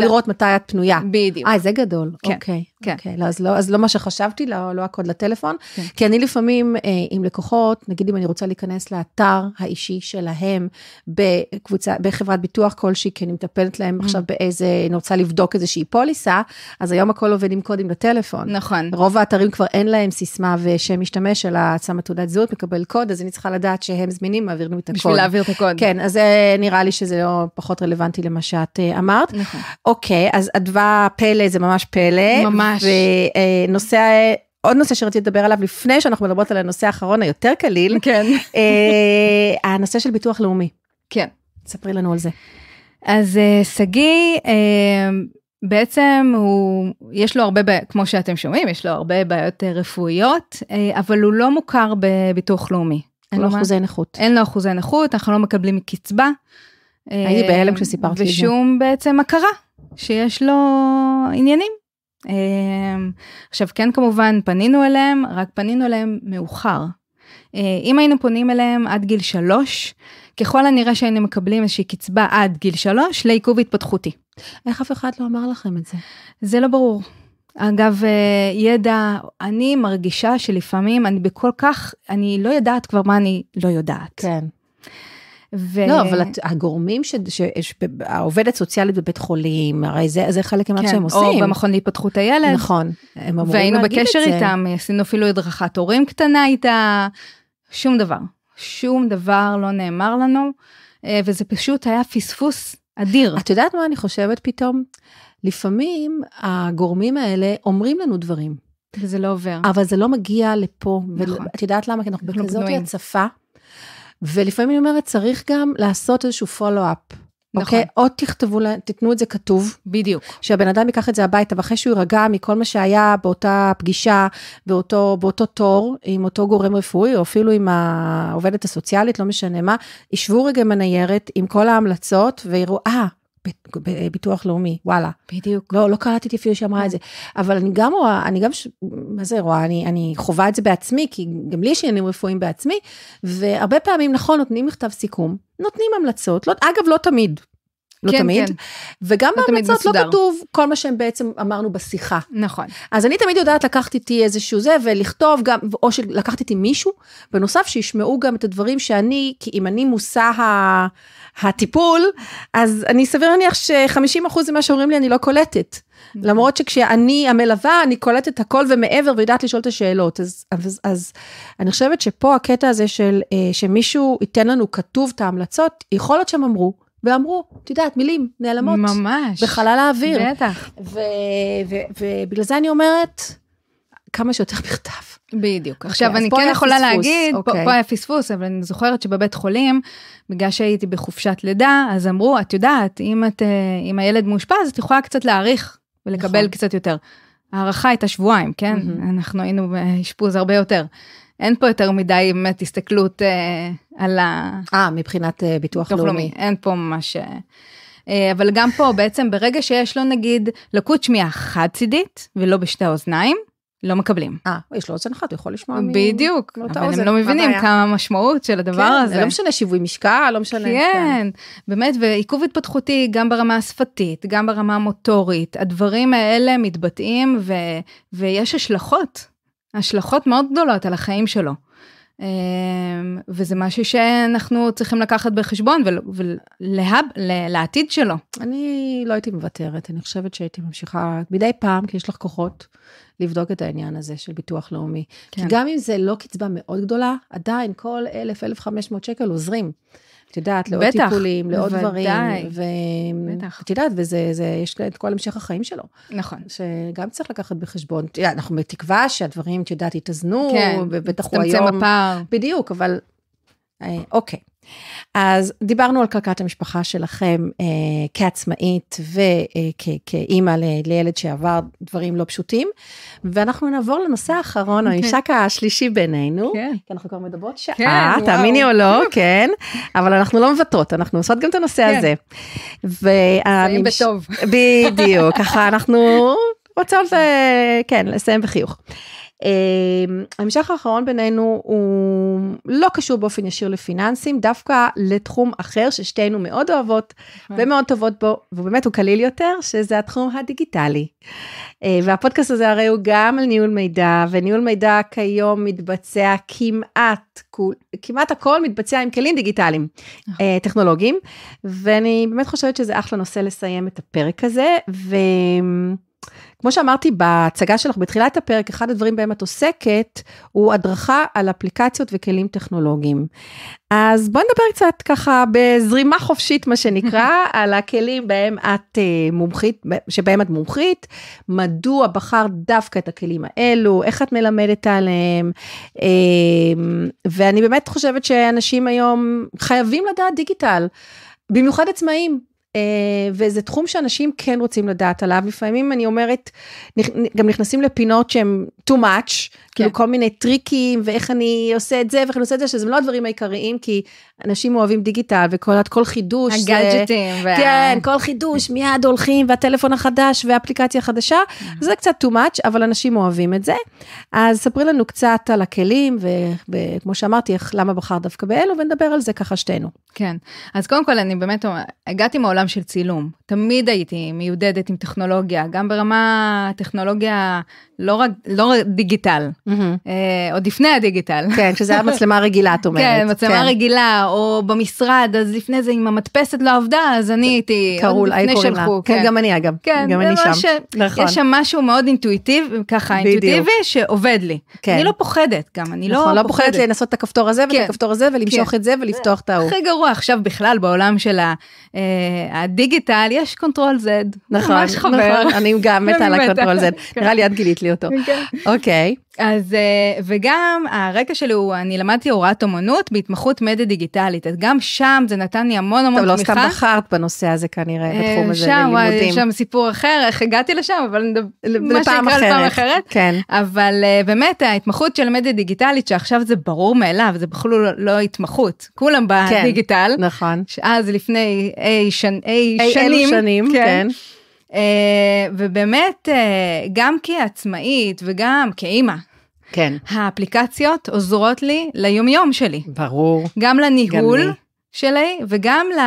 Speaker 1: לראות מתי את פנויה. בדיוק. אה, זה גדול. כן, אוקיי. כן. אוקיי, לא, לא- אז, לא, מה שחשבתי, לא, לא הקוד לטלפון. כן. כי אני לפעמים אה, עם לקוחות, נגיד אם אני רוצה להיכנס לאתר האישי שלהם בקבוצה, בחברת ביטוח כלשהי, כי אני מטפלת להם mm. עכשיו באיזה, אני רוצה לבדוק איזושהי פוליסה, אז היום הכל עובד עם קודים לטלפון. נכון. רוב האתרים כבר אין להם סיסמה ושם משתמש, אלא שמה תעודת זהות, מקבל קוד, אז אני צריכה לדעת שהם זמינים, מעבירים את הקוד. בשביל להעביר את הקוד. כן, אז אה, נראה לי שזה לא פחות רלוונטי למה שאת אה, אמרת. נכון. אוקיי, אז אדווה פלא זה ממש פלא. ממש. ונושא... אה, עוד נושא שרציתי לדבר עליו לפני שאנחנו מדברות על הנושא האחרון היותר קליל, כן.
Speaker 2: אה, הנושא של ביטוח לאומי. כן. ספרי לנו על זה. אז שגיא, אה, בעצם הוא, יש לו הרבה, כמו שאתם שומעים, יש לו הרבה בעיות רפואיות, אה, אבל הוא לא מוכר בביטוח לאומי. אין לו לא אחוזי נכות. אין לו אחוזי נכות, אנחנו לא מקבלים קצבה. הייתי בהלם אה, כשסיפרת לי את זה. ושום בעצם הכרה שיש לו עניינים. אה, עכשיו כן כמובן פנינו אליהם, רק פנינו אליהם מאוחר. אה, אם היינו פונים אליהם עד גיל שלוש, ככל הנראה שהיינו מקבלים איזושהי קצבה עד גיל שלוש לעיכוב התפתחותי. איך אף אחד לא אמר לכם את זה? זה לא ברור. אגב, אה, ידע, אני מרגישה שלפעמים אני בכל כך, אני לא יודעת כבר מה אני לא יודעת. כן. ו... לא, אבל את,
Speaker 1: הגורמים שהעובדת סוציאלית בבית חולים, הרי זה, זה חלק ממה כן, שהם עושים. או במכון להתפתחות הילד. נכון, הם אמורים והיינו בקשר איתם,
Speaker 2: עשינו אפילו הדרכת הורים קטנה איתה, שום דבר. שום דבר לא נאמר לנו, אה, וזה פשוט היה פספוס אדיר. את יודעת מה אני חושבת פתאום? לפעמים הגורמים האלה אומרים לנו דברים. וזה לא עובר.
Speaker 1: אבל זה לא מגיע לפה. נכון. ואת יודעת למה? כי אנחנו בכזאת בנויים. הצפה. ולפעמים אני אומרת, צריך גם לעשות איזשהו פולו-אפ. נכון. אוקיי? או תכתבו, תיתנו את זה כתוב. בדיוק. שהבן אדם ייקח את זה הביתה, ואחרי שהוא יירגע מכל מה שהיה באותה פגישה, באותו, באותו תור, עם אותו גורם רפואי, או אפילו עם העובדת הסוציאלית, לא משנה מה, ישבו רגע עם הניירת, עם כל ההמלצות, ויראו, אה, ah, ביטוח לאומי, וואלה. בדיוק. לא, לא קראתי אפילו שהיא אמרה את כן. זה. אבל אני גם רואה, אני גם, ש... מה זה רואה? אני, אני חווה את זה בעצמי, כי גם לי יש עניינים רפואיים בעצמי, והרבה פעמים, נכון, נותנים מכתב סיכום, נותנים המלצות, לא, אגב, לא תמיד, לא כן, תמיד. כן. וגם לא בהמלצות לא כתוב כל מה שהם בעצם אמרנו בשיחה. נכון. אז אני תמיד יודעת לקחת איתי איזשהו זה, ולכתוב גם, או שלקחת איתי מישהו, בנוסף שישמעו גם את הדברים שאני, כי אם אני מושא ה... הטיפול, אז אני סביר להניח ש-50% ממה שאומרים לי אני לא קולטת. נכון. למרות שכשאני המלווה, אני קולטת הכל ומעבר ויודעת לשאול את השאלות. אז, אז, אז אני חושבת שפה הקטע הזה של אה, שמישהו ייתן לנו כתוב את ההמלצות, יכול להיות שהם אמרו, ואמרו, את יודעת, מילים נעלמות. ממש. בחלל האוויר. בטח. ובגלל זה אני אומרת,
Speaker 2: כמה שיותר בכתב. בדיוק. Okay, אוקיי, עכשיו, אני כן יכולה פספוס. להגיד, okay. פה, אוקיי. פה היה פספוס, אבל אני זוכרת שבבית חולים, בגלל שהייתי בחופשת לידה, אז אמרו, את יודעת, אם, את, אה, אם הילד מאושפז, את יכולה קצת להעריך ולקבל נכון. קצת יותר. ההערכה הייתה שבועיים, כן? Mm-hmm. אנחנו היינו באשפוז הרבה יותר. אין פה יותר מדי באמת הסתכלות אה, על ה... אה, מבחינת אה, ביטוח ביטוח לאומי. לאומי. אין פה ממש... אה, אה אבל גם פה בעצם ברגע שיש לו נגיד לקות שמיעה חד צידית ולא בשתי האוזניים, לא מקבלים. אה, יש לו אוזן אחת, הוא יכול לשמוע מ... בדיוק, אבל אוזן, הם לא מבינים הבעיה? כמה המשמעות של הדבר כן, הזה. לא משנה שיווי משקל, לא משנה. כן, כן, באמת, ועיכוב התפתחותי גם ברמה השפתית, גם ברמה המוטורית, הדברים האלה מתבטאים ו... ויש השלכות השלכות מאוד גדולות על החיים שלו. אמ, וזה משהו שאנחנו צריכים לקחת בחשבון ולעתיד ול, שלו. אני לא הייתי מוותרת, אני חושבת שהייתי ממשיכה מדי פעם, כי יש לך כוחות, לבדוק
Speaker 1: את העניין הזה של ביטוח לאומי. כן. כי גם אם זה לא קצבה מאוד גדולה, עדיין כל 1,000-1,500 שקל עוזרים. את יודעת, לעוד בטח, טיפולים, לעוד ודאי, דברים. ו... בטח. את יודעת, וזה, זה, יש את כל המשך החיים שלו. נכון. שגם צריך לקחת בחשבון. את אנחנו בתקווה שהדברים, את יודעת, יתאזנו, כן, ובטח הוא היום... כן, מצטמצם הפער. בדיוק, אבל... אה, אוקיי. אז דיברנו על קרקעת המשפחה שלכם אה, כעצמאית וכאימא אה, לילד שעבר דברים לא פשוטים, ואנחנו נעבור לנושא האחרון, okay. אוקיי. הממשק השלישי בינינו, כן. כי אנחנו כבר מדברות שעה, כן, אה, תאמיני או לא, כן, אבל אנחנו לא מוותרות, אנחנו עושות גם את הנושא כן. הזה. והממש... בטוב. בדיוק, ככה אנחנו רוצות, אה, כן, לסיים בחיוך. אמ, המשך האחרון בינינו הוא לא קשור באופן ישיר לפיננסים, דווקא לתחום אחר ששתינו מאוד אוהבות כן. ומאוד טובות בו, ובאמת הוא קליל יותר, שזה התחום הדיגיטלי. אה, והפודקאסט הזה הרי הוא גם על ניהול מידע, וניהול מידע כיום מתבצע כמעט, כמעט הכל מתבצע עם כלים דיגיטליים, נכון. אה, טכנולוגיים, ואני באמת חושבת שזה אחלה נושא לסיים את הפרק הזה, ו... כמו שאמרתי בהצגה שלך בתחילת הפרק, אחד הדברים בהם את עוסקת, הוא הדרכה על אפליקציות וכלים טכנולוגיים. אז בואי נדבר קצת ככה בזרימה חופשית, מה שנקרא, על הכלים בהם את אה, מומחית, שבהם את מומחית, מדוע בחרת דווקא את הכלים האלו, איך את מלמדת עליהם, אמ, ואני באמת חושבת שאנשים היום חייבים לדעת דיגיטל. במיוחד עצמאים, אה, וזה תחום שאנשים כן רוצים לדעת עליו, לפעמים אני אומרת, גם נכנסים לפינות שהם... too much, כאילו כן. כאילו כל מיני טריקים, ואיך אני עושה את זה, ואיך אני עושה את זה, שזה לא הדברים העיקריים, כי אנשים אוהבים דיגיטל, וכל כל חידוש... הגאדג'טים. זה, וה... כן, כל חידוש, מיד הולכים, והטלפון החדש, והאפליקציה החדשה, mm-hmm. זה קצת too much, אבל אנשים אוהבים את זה. אז ספרי לנו קצת על הכלים, וכמו שאמרתי, איך, למה בחר דווקא באלו, ונדבר על זה ככה שתינו.
Speaker 2: כן, אז קודם כל, אני באמת, הגעתי מהעולם של צילום. תמיד הייתי מיודדת עם טכנולוגיה, גם ברמה טכנולוגיה לא רק, לא רק דיגיטל, mm-hmm. אה, עוד לפני הדיגיטל. כן, שזה היה מצלמה רגילה, את אומרת. כן, מצלמה כן. רגילה, או במשרד, אז לפני זה, אם המדפסת לא עבדה, אז אני כן, הייתי, קראו לה, לפני שלחו. כן, כן, גם אני אגב, כן, גם אני שם. ש... אה, נכון. יש שם משהו מאוד אינטואיטיב, ככה בדיוק. אינטואיטיבי, שעובד לי. כן. אני לא פוחדת גם, אני לא נכון, לא, לא פוחדת. נכון, לא לנסות את הכפתור הזה, ואת כן. הכפתור הזה, ולמשוך כן. את זה, ולפתוח את ההוא. הכי גרוע עכשיו בכלל בעולם של ה, אה, הדיגיטל, יש קונטרול Z. נכון, נכון, אני גם מתה על הקונטרול Z. כן. נראה לי את גילית לי לי אותו. כן. אוקיי. okay. אז אה, וגם הרקע שלי הוא, אני למדתי הוראת אומנות בהתמחות מדיה דיגיטלית, אז גם שם זה נתן לי המון המון תמיכה. טוב, לא סתם
Speaker 1: בחרת בנושא הזה כנראה, אה, בתחום הזה שם, ללימודים. שם, שם
Speaker 2: סיפור אחר, איך הגעתי לשם, אבל מה שנקרא לפעם אחרת. כן. אבל אה, באמת ההתמחות של מדיה דיגיטלית, שעכשיו זה ברור מאליו, זה בכלל לא התמחות, כולם כן, בדיגיטל. כן, נכון. שאז לפני אי, שנ, אי, אי שנים. אי אלו שנים, כן. כן. אה, ובאמת, אה, גם כעצמאית וגם כאימא, כן. האפליקציות עוזרות לי ליומיום שלי. ברור. גם לניהול גם שלי וגם ל...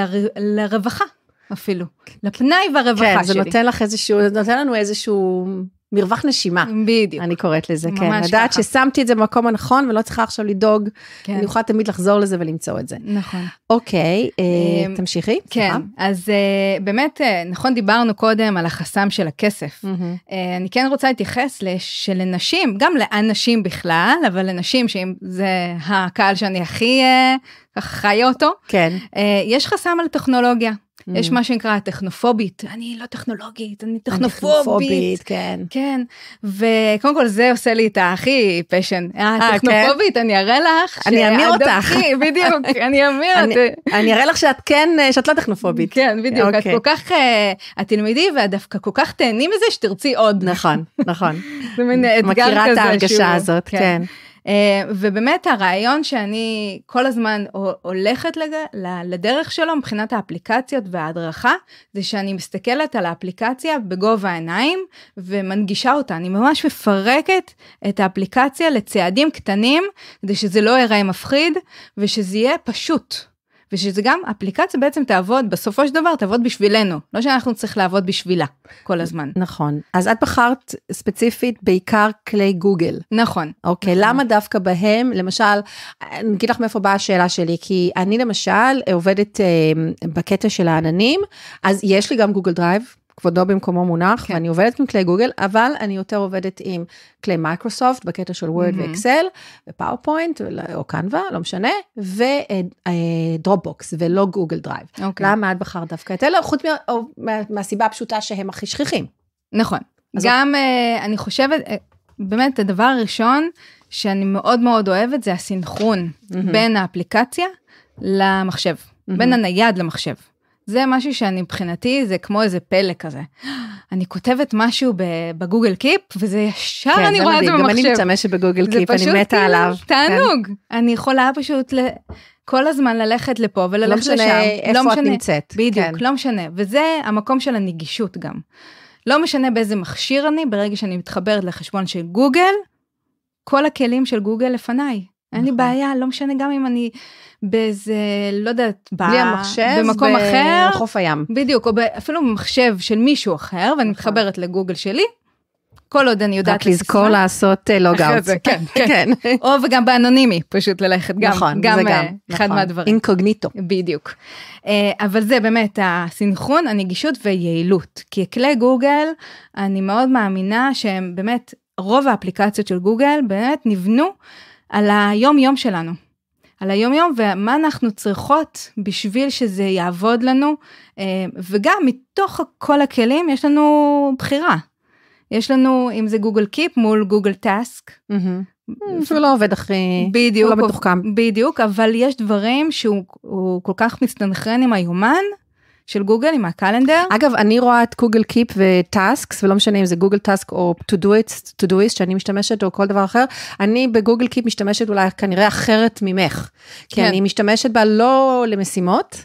Speaker 2: ל... לרווחה אפילו, כן. לפנאי והרווחה כן, שלי. כן, זה נותן
Speaker 1: לך איזשהו, נותן לנו איזשהו מרווח נשימה. בדיוק. אני קוראת לזה, כן. ממש ככה. לדעת ששמתי את זה במקום הנכון ולא צריכה עכשיו לדאוג,
Speaker 2: כן. אני יכולה תמיד לחזור לזה ולמצוא את זה. נכון. אוקיי, אה, אמ, תמשיכי. כן, סליחה. אז אה, באמת, אה, נכון, דיברנו קודם על החסם של הכסף. Mm-hmm. אה, אני כן רוצה להתייחס שלנשים, גם לאנשים בכלל, אבל לנשים שאם זה הקהל שאני הכי אה, חיה אותו, כן. אה, יש חסם על טכנולוגיה. Mm. יש מה שנקרא הטכנופובית, אני לא טכנולוגית, אני טכנופובית. הטכנופובית, כן. כן, וקודם כל זה עושה לי את הכי אה, אה, פשן. הטכנופובית, אני אראה לך. אני אמיר אותך. בדיוק, אני אמיר אותך. אני אראה לך שאת כן, אה, שאת לא טכנופובית. כן, בדיוק, את אוקיי. כל כך, את תלמדי ואת דווקא כל כך תהני מזה שתרצי עוד. נכון, נכון. זה מין אתגר כזה. מכירה את ההרגשה הזאת, כן. כן. אה, ובאמת הרעיון שאני כל הזמן הולכת לדרך שלו מבחינת האפליקציות וההדרכה, זה שאני מסתכלת על האפליקציה בגובה העיניים ומנגישה אותה. אני ממש מפרקת את האפליקציה לצעדים קטנים, כדי שזה לא ייראה מפחיד ושזה יהיה פשוט. ושזה גם, אפליקציה בעצם תעבוד, בסופו של דבר תעבוד בשבילנו, לא שאנחנו צריך לעבוד בשבילה כל הזמן. נכון. אז את בחרת
Speaker 1: ספציפית בעיקר כלי גוגל. נכון. אוקיי, נכון. למה דווקא בהם, למשל, אני אגיד לך מאיפה באה השאלה שלי, כי אני למשל עובדת אה, בקטע של העננים, אז יש לי גם גוגל דרייב, כבודו במקומו מונח, כן. ואני עובדת עם כלי גוגל, אבל אני יותר עובדת עם כלי מייקרוסופט, בקטע של וורד mm-hmm. ואקסל, ופאורפוינט, או קנווה, לא משנה, ודרופבוקס, אה, אה, ולא גוגל דרייב. אוקיי. למה את בחרת דווקא את אלה, חוץ מה,
Speaker 2: מה, מהסיבה
Speaker 1: הפשוטה שהם הכי שכיחים.
Speaker 2: נכון. גם, הוא... אה, uh, אני חושבת, uh, באמת, הדבר הראשון שאני מאוד מאוד אוהבת זה הסינכרון mm-hmm. בין האפליקציה למחשב, mm-hmm. בין הנייד למחשב. זה משהו שאני מבחינתי זה כמו איזה פלא כזה. אני כותבת משהו בגוגל קיפ וזה ישר כן, אני זה רואה את זה במחשב. גם אני מתשמשת בגוגל קיפ, אני מתה כאילו עליו. זה פשוט תענוג. כן. אני יכולה פשוט ל... כל הזמן ללכת לפה וללכת לא משנה לשם. איפה לא משנה איפה את נמצאת. בדיוק, כן. לא משנה. וזה המקום של הנגישות גם. לא משנה באיזה מכשיר אני, ברגע שאני מתחברת לחשבון של גוגל, כל הכלים של גוגל לפניי. אין לי נכון. בעיה, לא משנה גם אם אני באיזה, לא יודעת, בלי המחשב, במקום אחר, בחוף הים. בדיוק, או אפילו במחשב של מישהו אחר, ואני נכון. מתחברת לגוגל שלי, כל עוד אני יודעת... רק לזכור לעשות אה, לוגאוט. כן, כן, כן. או וגם באנונימי, פשוט ללכת גם. נכון, גם, זה גם. אה, נכון. אחד מהדברים. אינקוגניטו. בדיוק. אה, אבל זה באמת הסינכרון, הנגישות ויעילות. כי כלי גוגל, אני מאוד מאמינה שהם באמת, רוב האפליקציות של גוגל באמת נבנו על היום-יום שלנו, על היום-יום ומה אנחנו צריכות בשביל שזה יעבוד לנו, אה, וגם מתוך כל הכלים יש לנו בחירה. יש לנו, אם זה גוגל קיפ מול גוגל טאסק. אה, שהוא לא עובד הכי, בדיוק, הוא לא מתוחכם. בדיוק, אבל יש דברים שהוא כל כך מסתנכרן עם היומן, של גוגל עם הקלנדר. אגב, אני רואה את גוגל
Speaker 1: קיפ וטאסקס, ולא משנה
Speaker 2: אם זה גוגל טאסק או to
Speaker 1: do it, שאני משתמשת או כל דבר אחר, אני בגוגל קיפ משתמשת אולי כנראה אחרת ממך. כי כן. אני משתמשת בה לא למשימות,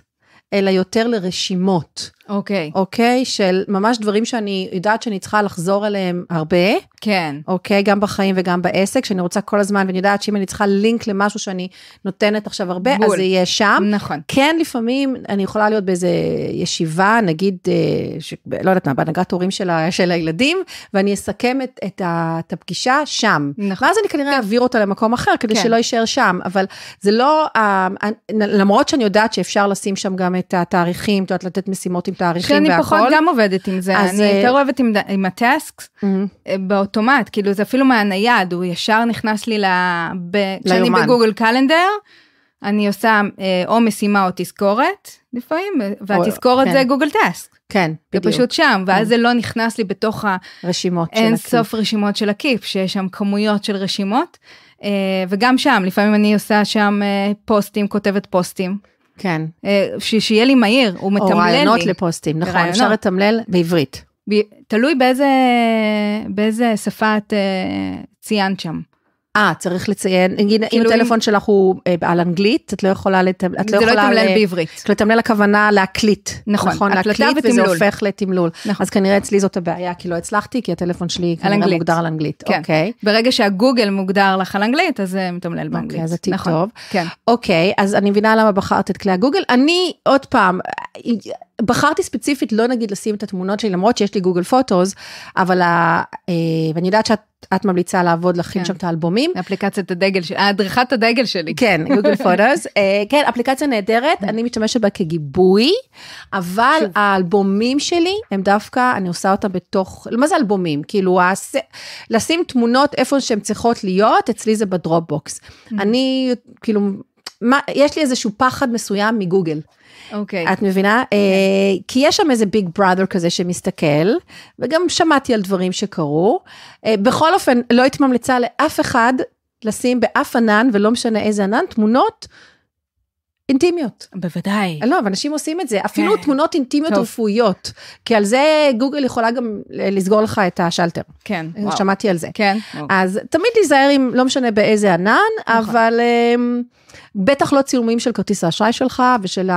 Speaker 1: אלא יותר לרשימות. אוקיי. Okay. אוקיי? Okay, של ממש דברים שאני יודעת שאני צריכה לחזור אליהם הרבה. כן. אוקיי? גם בחיים וגם בעסק, שאני רוצה כל הזמן, ואני יודעת שאם אני צריכה לינק למשהו שאני נותנת עכשיו הרבה, בול. אז זה יהיה שם. נכון. כן, לפעמים אני יכולה להיות באיזה ישיבה, נגיד, אה, ש... לא יודעת מה, בהנהגת הורים של, ה... של הילדים, ואני אסכם את, את, ה... את הפגישה שם. נכון. ואז אני כנראה כן. אעביר אותה למקום אחר, כדי כן. שלא יישאר שם, אבל זה לא, אה, אה, למרות שאני יודעת שאפשר לשים שם גם את התאריכים, את יודעת, לתת משימות עם תאריכים והכול. שאני פחות גם
Speaker 2: עובדת עם זה, אני יותר אוהבת עם, עם הטסק, mm-hmm. אוטומט, כאילו זה אפילו מהנייד, הוא ישר נכנס לי ל... ב... כשאני בגוגל קלנדר, אני עושה אה, או משימה או תזכורת לפעמים, והתזכורת או, זה כן. גוגל טסק. כן, זה בדיוק. זה פשוט שם, כן. ואז כן. זה לא נכנס לי בתוך הרשימות של אין סוף רשימות של הקיף, שיש שם כמויות של רשימות, אה, וגם שם, לפעמים אני עושה שם אה, פוסטים, כותבת פוסטים. כן. אה, ש- שיהיה לי מהיר, הוא מתמלל לי. או רעיונות לפוסטים, נכון, רעיונות. אפשר לתמלל בעברית. תלוי באיזה, באיזה
Speaker 1: שפה את אה, ציינת שם. אה, צריך לציין, נגיד, אם כאילו, הטלפון שלך הוא אה, על אנגלית, את לא יכולה לתמלל, את לא יכולה... זה לא לתמלל בעברית. כאילו, תמלל הכוונה להקליט. נכון, נכון להקליט וזה הופך לתמלול. נכון. אז כנראה אצלי זאת הבעיה, כי לא הצלחתי, כי הטלפון שלי כנראה מוגדר על אנגלית. כן. אוקיי.
Speaker 2: ברגע שהגוגל מוגדר לך על אנגלית, אז זה מתמלל אוקיי, באנגלית. אוקיי, זה טיפ נכון. טוב.
Speaker 1: כן. אוקיי, אז אני מבינה למה בחרת את כלי הגוגל. אני, עוד פעם, בחרתי ספציפית לא נגיד לשים את התמונות שלי, למרות שיש לי גוגל פוטוס, אבל ה... אה, ואני יודעת שאת את ממליצה לעבוד להכין כן. שם את האלבומים. אפליקציית הדגל שלי, הדרכת הדגל שלי. כן, גוגל פוטוס. אה, כן, אפליקציה נהדרת, mm-hmm. אני משתמשת בה כגיבוי, אבל שוב. האלבומים שלי הם דווקא, אני עושה אותם בתוך, מה זה אלבומים? כאילו, הס... לשים תמונות איפה שהן צריכות להיות, אצלי זה בדרופבוקס. Mm-hmm. אני, כאילו, מה, יש לי איזשהו פחד מסוים מגוגל.
Speaker 2: אוקיי. Okay. את מבינה?
Speaker 1: Okay. אוקיי. Uh, אה, כי יש שם איזה ביג בראדר כזה שמסתכל, וגם שמעתי על דברים שקרו. Uh, בכל אופן, לא הייתי ממליצה לאף אחד לשים באף ענן, ולא משנה איזה ענן, תמונות. אינטימיות. בוודאי. אה, לא, אבל אנשים עושים את זה. אפילו כן. תמונות אינטימיות רפואיות. כי על זה גוגל יכולה גם לסגור לך את השלטר. כן, שמעתי על זה. כן. אז תמיד להיזהר עם, לא משנה באיזה ענן, נכון. אבל... אמ, בטח לא צילומים של כרטיס האשראי שלך ושל ה...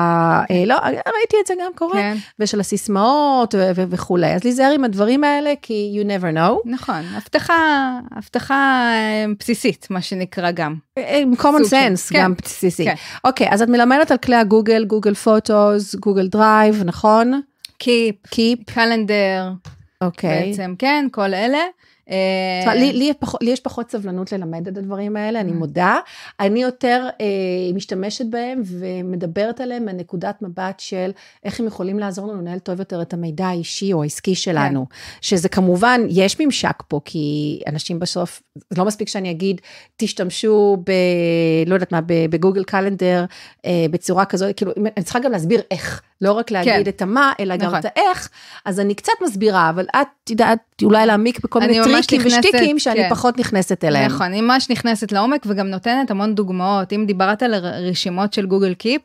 Speaker 1: אה, לא, ראיתי את זה גם קורה. כן. ושל הסיסמאות ו- ו- וכולי. אז להיזהר עם הדברים האלה, כי you never know. נכון,
Speaker 2: הבטחה, הבטחה אה, בסיסית, מה שנקרא גם. אה, common sense, כן. גם בסיסי. כן.
Speaker 1: אוקיי, אז את מלמדת על כלי הגוגל, גוגל פוטוס, גוגל דרייב, נכון? קיפ, קיפ, קלנדר.
Speaker 2: אוקיי. בעצם,
Speaker 1: כן, כל אלה.
Speaker 2: אה, לי,
Speaker 1: יש פחות סבלנות ללמד את הדברים האלה, אני אה. מודה. אני יותר אה, משתמשת בהם ומדברת עליהם מנקודת מבט של איך הם יכולים לעזור לנו לנהל טוב יותר את המידע האישי או העסקי שלנו. כן. שזה כמובן, יש ממשק פה, כי אנשים בסוף, לא מספיק שאני אגיד, תשתמשו ב... לא יודעת מה, בגוגל קלנדר, בצורה כזאת, כאילו, אני צריכה גם להסביר איך. לא רק להגיד כן. את המה,
Speaker 2: אלא נכון. גם את נכון. האיך, אז אני קצת מסבירה, אבל את יודעת אולי להעמיק בכל מיני טריקים ושטיקים שאני כן. פחות נכנסת אליהם. נכון, אני ממש נכנסת לעומק וגם נותנת המון דוגמאות. אם דיברת על רשימות של גוגל קיפ,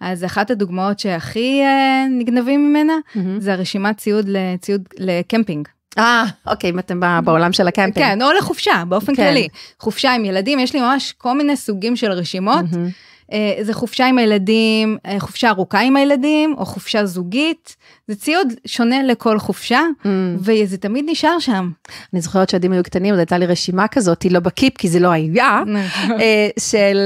Speaker 2: אז אחת הדוגמאות שהכי אה, נגנבים ממנה, mm-hmm. זה הרשימת ציוד לציוד לקמפינג. אה, אוקיי, אם אתם בעולם של הקמפינג. כן, או לחופשה, באופן כן. כללי. חופשה עם ילדים, יש לי ממש כל מיני סוגים של רשימות. Mm-hmm. זה חופשה עם הילדים, אה, חופשה ארוכה עם הילדים, או חופשה זוגית, זה ציוד שונה לכל חופשה, mm. וזה תמיד נשאר שם. אני זוכרת שהילדים
Speaker 1: היו קטנים, אז הייתה לי רשימה כזאת, היא לא בקיפ, כי זה לא היה, נכון. אה, של,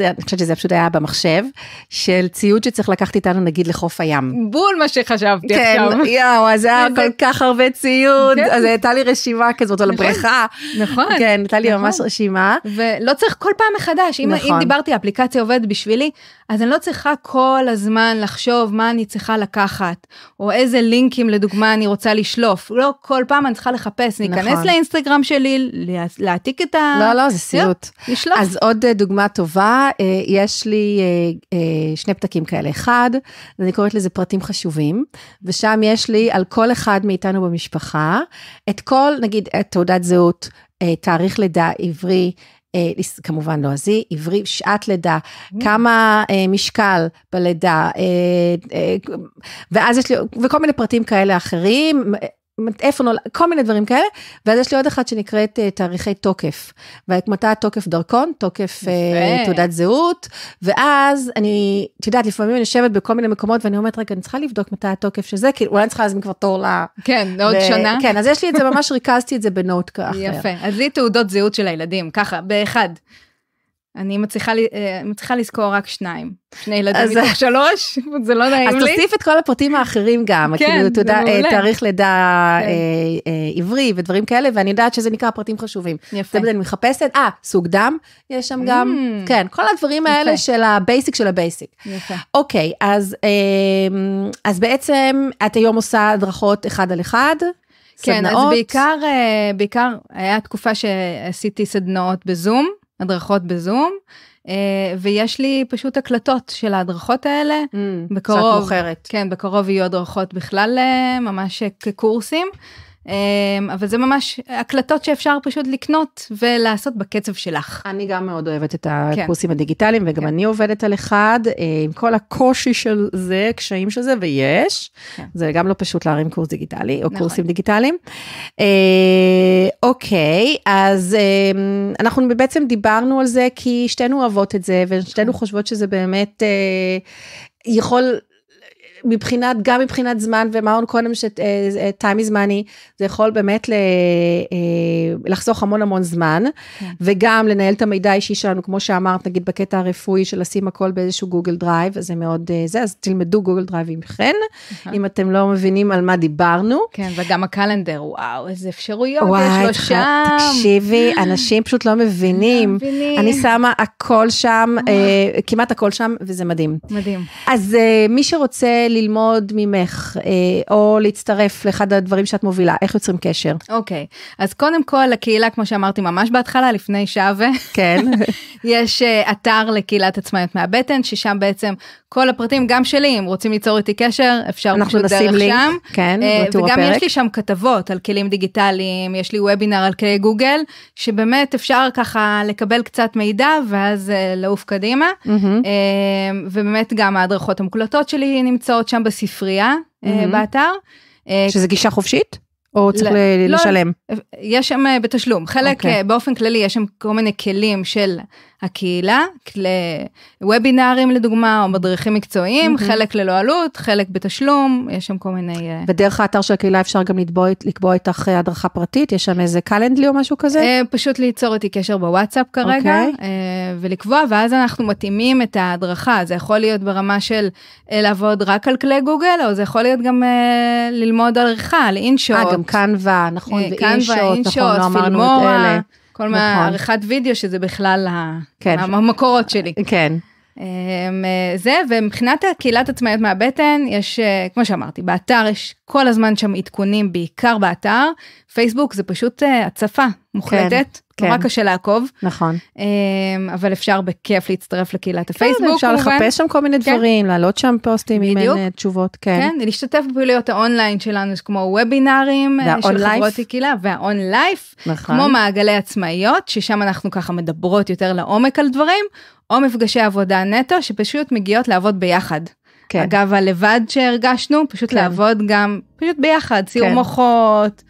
Speaker 1: אה, אני חושבת שזה פשוט היה במחשב, של ציוד שצריך לקחת איתנו נגיד לחוף הים.
Speaker 2: בול מה שחשבתי כן, עכשיו. כן, יואו, אז היה כל כך הרבה ציוד, כן. אז
Speaker 1: הייתה לי רשימה כזאת על נכון,
Speaker 2: הבריכה. נכון. כן, הייתה לי ממש נכון. רשימה. ולא צריך כל פעם מחדש, אם, נכון. אם דיברתי, האפליקציה עובדת בשבילי, אז אני לא צריכה כל הזמן לחשוב מה אני צריכה לקחת. או איזה לינקים לדוגמה אני רוצה לשלוף. לא כל פעם אני צריכה לחפש, להיכנס נכון. לאינסטגרם שלי, להעתיק את ה... לא, לא, זה סיוט.
Speaker 1: לשלוף. אז עוד אה, דוגמה טובה, אה, יש לי אה, שני פתקים כאלה. אחד, אני קוראת לזה פרטים חשובים, ושם יש לי על כל אחד מאיתנו במשפחה, את כל, נגיד, את תעודת זהות, תאריך לידה עברי, אה, כמובן לועזי, לא, עברי, שעת לידה, mm-hmm. כמה אה, משקל בלידה, אה, אה, ואז יש לי, וכל מיני פרטים כאלה אחרים. איפה נולד, כל מיני דברים כאלה, ואז יש לי עוד אחת שנקראת אה, תאריכי תוקף. ומתי התוקף דרכון, תוקף uh, תעודת זהות, ואז אני, את יודעת, לפעמים אני יושבת בכל מיני מקומות ואני אומרת, רגע, אני צריכה לבדוק מתי התוקף של זה, כי כאילו, אולי אני צריכה להזמין כבר תור
Speaker 2: ל... כן, ו... עוד שנה. כן, אז יש לי את זה, ממש
Speaker 1: ריכזתי את זה בנוט אחר. יפה,
Speaker 2: אז לי תעודות זהות של הילדים, ככה, באחד. אני מצליחה, אה, מצליחה לזכור רק שניים. שני ילדים אז... מתוך שלוש, זה לא נעים אז לי. אז תוסיף
Speaker 1: את כל הפרטים האחרים גם, כן, כאילו, תודה, אה, תאריך לידה כן. אה, אה, עברי ודברים כאלה, ואני יודעת שזה נקרא פרטים חשובים. יפה. תמיד אני מחפשת, אה, סוג דם, יש שם mm. גם, כן, כל הדברים יפה. האלה של הבייסיק של הבייסיק. יפה. אוקיי, אז, אה, אז בעצם
Speaker 2: את היום עושה הדרכות אחד על אחד.
Speaker 1: סדנאות. כן, אז בעיקר,
Speaker 2: אה, בעיקר היה תקופה שעשיתי סדנאות בזום. הדרכות בזום, אה, ויש לי פשוט הקלטות של ההדרכות האלה. Mm, בקרוב, קצת מוכרת. כן, בקרוב יהיו הדרכות בכלל אה, ממש כקורסים. אמ, אבל זה ממש הקלטות שאפשר פשוט לקנות ולעשות בקצב שלך.
Speaker 1: אני גם מאוד אוהבת את כן. הקורסים כן. הדיגיטליים, וגם כן. אני עובדת על אחד, אה, עם כל הקושי של זה, קשיים של זה, ויש. כן. זה גם לא פשוט להרים קורס דיגיטלי, או נכון. קורסים דיגיטליים. אה, אוקיי, אז אה, אנחנו בעצם דיברנו על זה, כי שתינו אוהבות את זה, ושתינו נכון. חושבות שזה באמת... אה, יכול מבחינת, גם מבחינת זמן, ואמרנו קודם ש-time אה, אה, is money, זה יכול באמת ל, אה, לחסוך המון המון זמן, כן. וגם לנהל את המידע האישי שלנו, כמו שאמרת, נגיד בקטע הרפואי של לשים הכל באיזשהו גוגל דרייב, זה מאוד זה, אז תלמדו גוגל דרייב עם חן, huh אם אתם לא מבינים על מה דיברנו. כן, וגם הקלנדר, וואו, איזה אפשרויות וואי, יש לו שם. תקשיבי, אנשים פשוט לא מבינים. לא אני שמה הכל שם, כמעט הכל שם, וזה מדהים. מדהים. אז מי שרוצה ללמוד ממך, אה, או להצטרף לאחד הדברים שאת מובילה, איך יוצרים קשר?
Speaker 2: אוקיי, okay. אז קודם כל לקהילה, כמו שאמרתי ממש בהתחלה, לפני שעה ו... כן. יש אה, אתר לקהילת עצמאיות מהבטן, ששם בעצם כל הפרטים, גם שלי, אם רוצים ליצור איתי קשר, אפשר פשוט דרך לינק. שם. כן, אה, בתיאור הפרק. וגם יש לי שם כתבות על כלים דיגיטליים, יש לי וובינר על כלי גוגל, שבאמת אפשר ככה לקבל קצת מידע ואז לעוף קדימה. Mm-hmm. ובאמת גם ההדרכות המוקלטות שלי נמצאות. הרצאות שם בספרייה, mm-hmm. באתר. אה, שזה גישה
Speaker 1: חופשית? או לא, צריך ל- לא, לשלם?
Speaker 2: אה, יש שם בתשלום. חלק, okay. אוקיי. באופן כללי, יש שם כל מיני כלים של הקהילה, לוובינארים לדוגמה, או מדריכים מקצועיים, mm-hmm. חלק ללא עלות, חלק בתשלום, יש שם כל מיני... אה,
Speaker 1: ודרך האתר של הקהילה אפשר גם לתבוע, לקבוע איתך אה, הדרכה פרטית, יש שם איזה קלנדלי או משהו כזה? אה, פשוט
Speaker 2: ליצור איתי קשר בוואטסאפ כרגע, okay. אוקיי. ולקבוע, ואז אנחנו מתאימים את ההדרכה, זה יכול להיות ברמה של לעבוד רק על כלי גוגל, או זה יכול להיות גם ללמוד עריכה, על אינשוט. אה, גם קנווה, נכון, ואינשוט, נכון, לא אמרנו את אלה. כל נכון. מהעריכת וידאו שזה בכלל כן. המקורות שלי. כן. אמ, אה, זה, ומבחינת הקהילת עצמאיות מהבטן, יש, אה, כמו שאמרתי, באתר יש כל הזמן שם עדכונים, בעיקר באתר. פייסבוק זה פשוט אה, הצפה מוחלטת, כן, כן. נורא כן. קשה לעקוב. נכון. אמ, אבל אפשר בכיף להצטרף לקהילת כן, הפייסבוק, כן, אפשר כמובן. לחפש שם כל מיני כן.
Speaker 1: דברים, כן. להעלות שם פוסטים בדיוק. אם אין תשובות, כן. כן,
Speaker 2: להשתתף בפעילויות האונליין שלנו, כמו וובינארים של חברות הקהילה, והאון-לייף, נכון. כמו מעגלי עצמאיות, ששם אנחנו ככה מדברות יותר לעומק על דברים, או מפגשי עבודה נטו, שפשוט מגיעות לעבוד ביחד. כן. אגב, הלבד שהרגשנו, פשוט כן. לעבוד גם, פשוט ביחד, סיום כן. מוחות,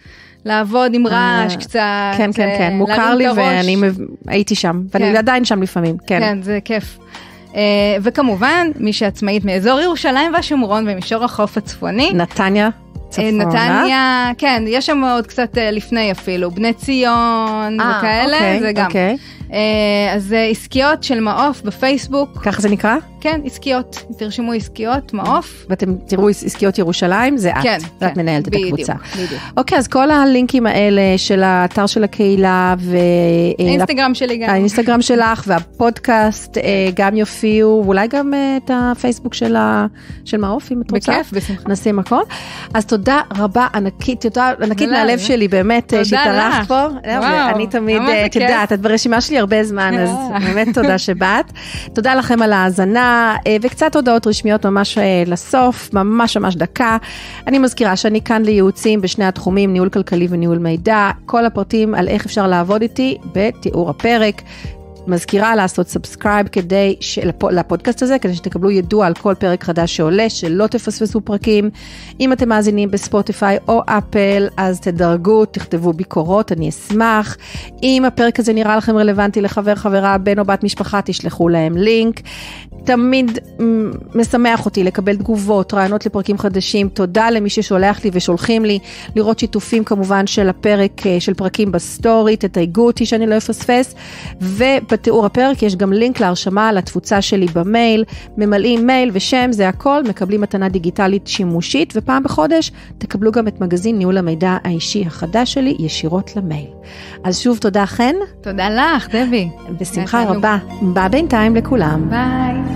Speaker 2: לעבוד עם אה, רעש קצת. כן, כן, כן, אה, מוכר לי ואני
Speaker 1: הייתי שם, כן. ואני עדיין שם לפעמים, כן. כן,
Speaker 2: זה כיף. Uh, וכמובן, מי שעצמאית מאזור ירושלים והשומרון ומישור החוף הצפוני. נתניה. אה, צפונה. נתניה, כן, יש שם עוד קצת אה, לפני אפילו, בני ציון 아, אה, וכאלה, אוקיי, זה גם. אוקיי. אז עסקיות של מעוף בפייסבוק. ככה זה נקרא? כן, עסקיות. תרשמו עסקיות, מעוף. ואתם תראו עסקיות ירושלים,
Speaker 1: זה את. כן, ואת כן. מנהלת בדיוק, את הקבוצה. בדיוק, בדיוק. אוקיי, אז כל הלינקים האלה של האתר של הקהילה, ו... האינסטגרם שלי גם. האינסטגרם שלך, והפודקאסט גם יופיעו, ואולי גם את הפייסבוק של, ה... של מעוף, אם את רוצה. בכיף, בשמחה. נשים הכל. אז תודה רבה ענקית, תודה ענקית מהלב אה? שלי, באמת, שהתארחת פה. אני תמיד, אה, את יודעת, את ברשימה שלי הרבה זמן, אז באמת תודה שבאת. תודה לכם על ההאזנה, אה, וקצת הודעות רשמיות ממש לסוף, ממש ממש דקה. אני מזכירה שאני כאן לייעוצים בשני התחומים, ניהול כלכלי וניהול מידע. כל הפרטים על איך אפשר לעבוד איתי בתיאור הפרק. מזכירה לעשות סאבסקרייב כדי, ש... לפודקאסט הזה, כדי שתקבלו ידוע על כל פרק חדש שעולה, שלא תפספסו פרקים. אם אתם מאזינים בספוטיפיי או אפל, אז תדרגו, תכתבו ביקורות, אני אשמח. אם הפרק הזה נראה לכם רלוונטי לחבר, חברה, בן או בת משפחה, תשלחו להם לינק. תמיד משמח אותי לקבל תגובות, רעיונות לפרקים חדשים, תודה למי ששולח לי ושולחים לי, לראות שיתופים כמובן של הפרק, אה, של פרקים בסטורי, תתייגו אותי שאני לא אפספס, ובתיאור הפרק יש גם לינק להרשמה לתפוצה שלי במייל, ממלאים מייל ושם, זה הכל, מקבלים מתנה דיגיטלית שימושית, ופעם בחודש תקבלו גם את מגזין ניהול המידע האישי החדש שלי ישירות למייל. אז שוב תודה חן. תודה לך, דבי. בשמחה רבה. ביי בינתיים לכולם.
Speaker 2: ביי.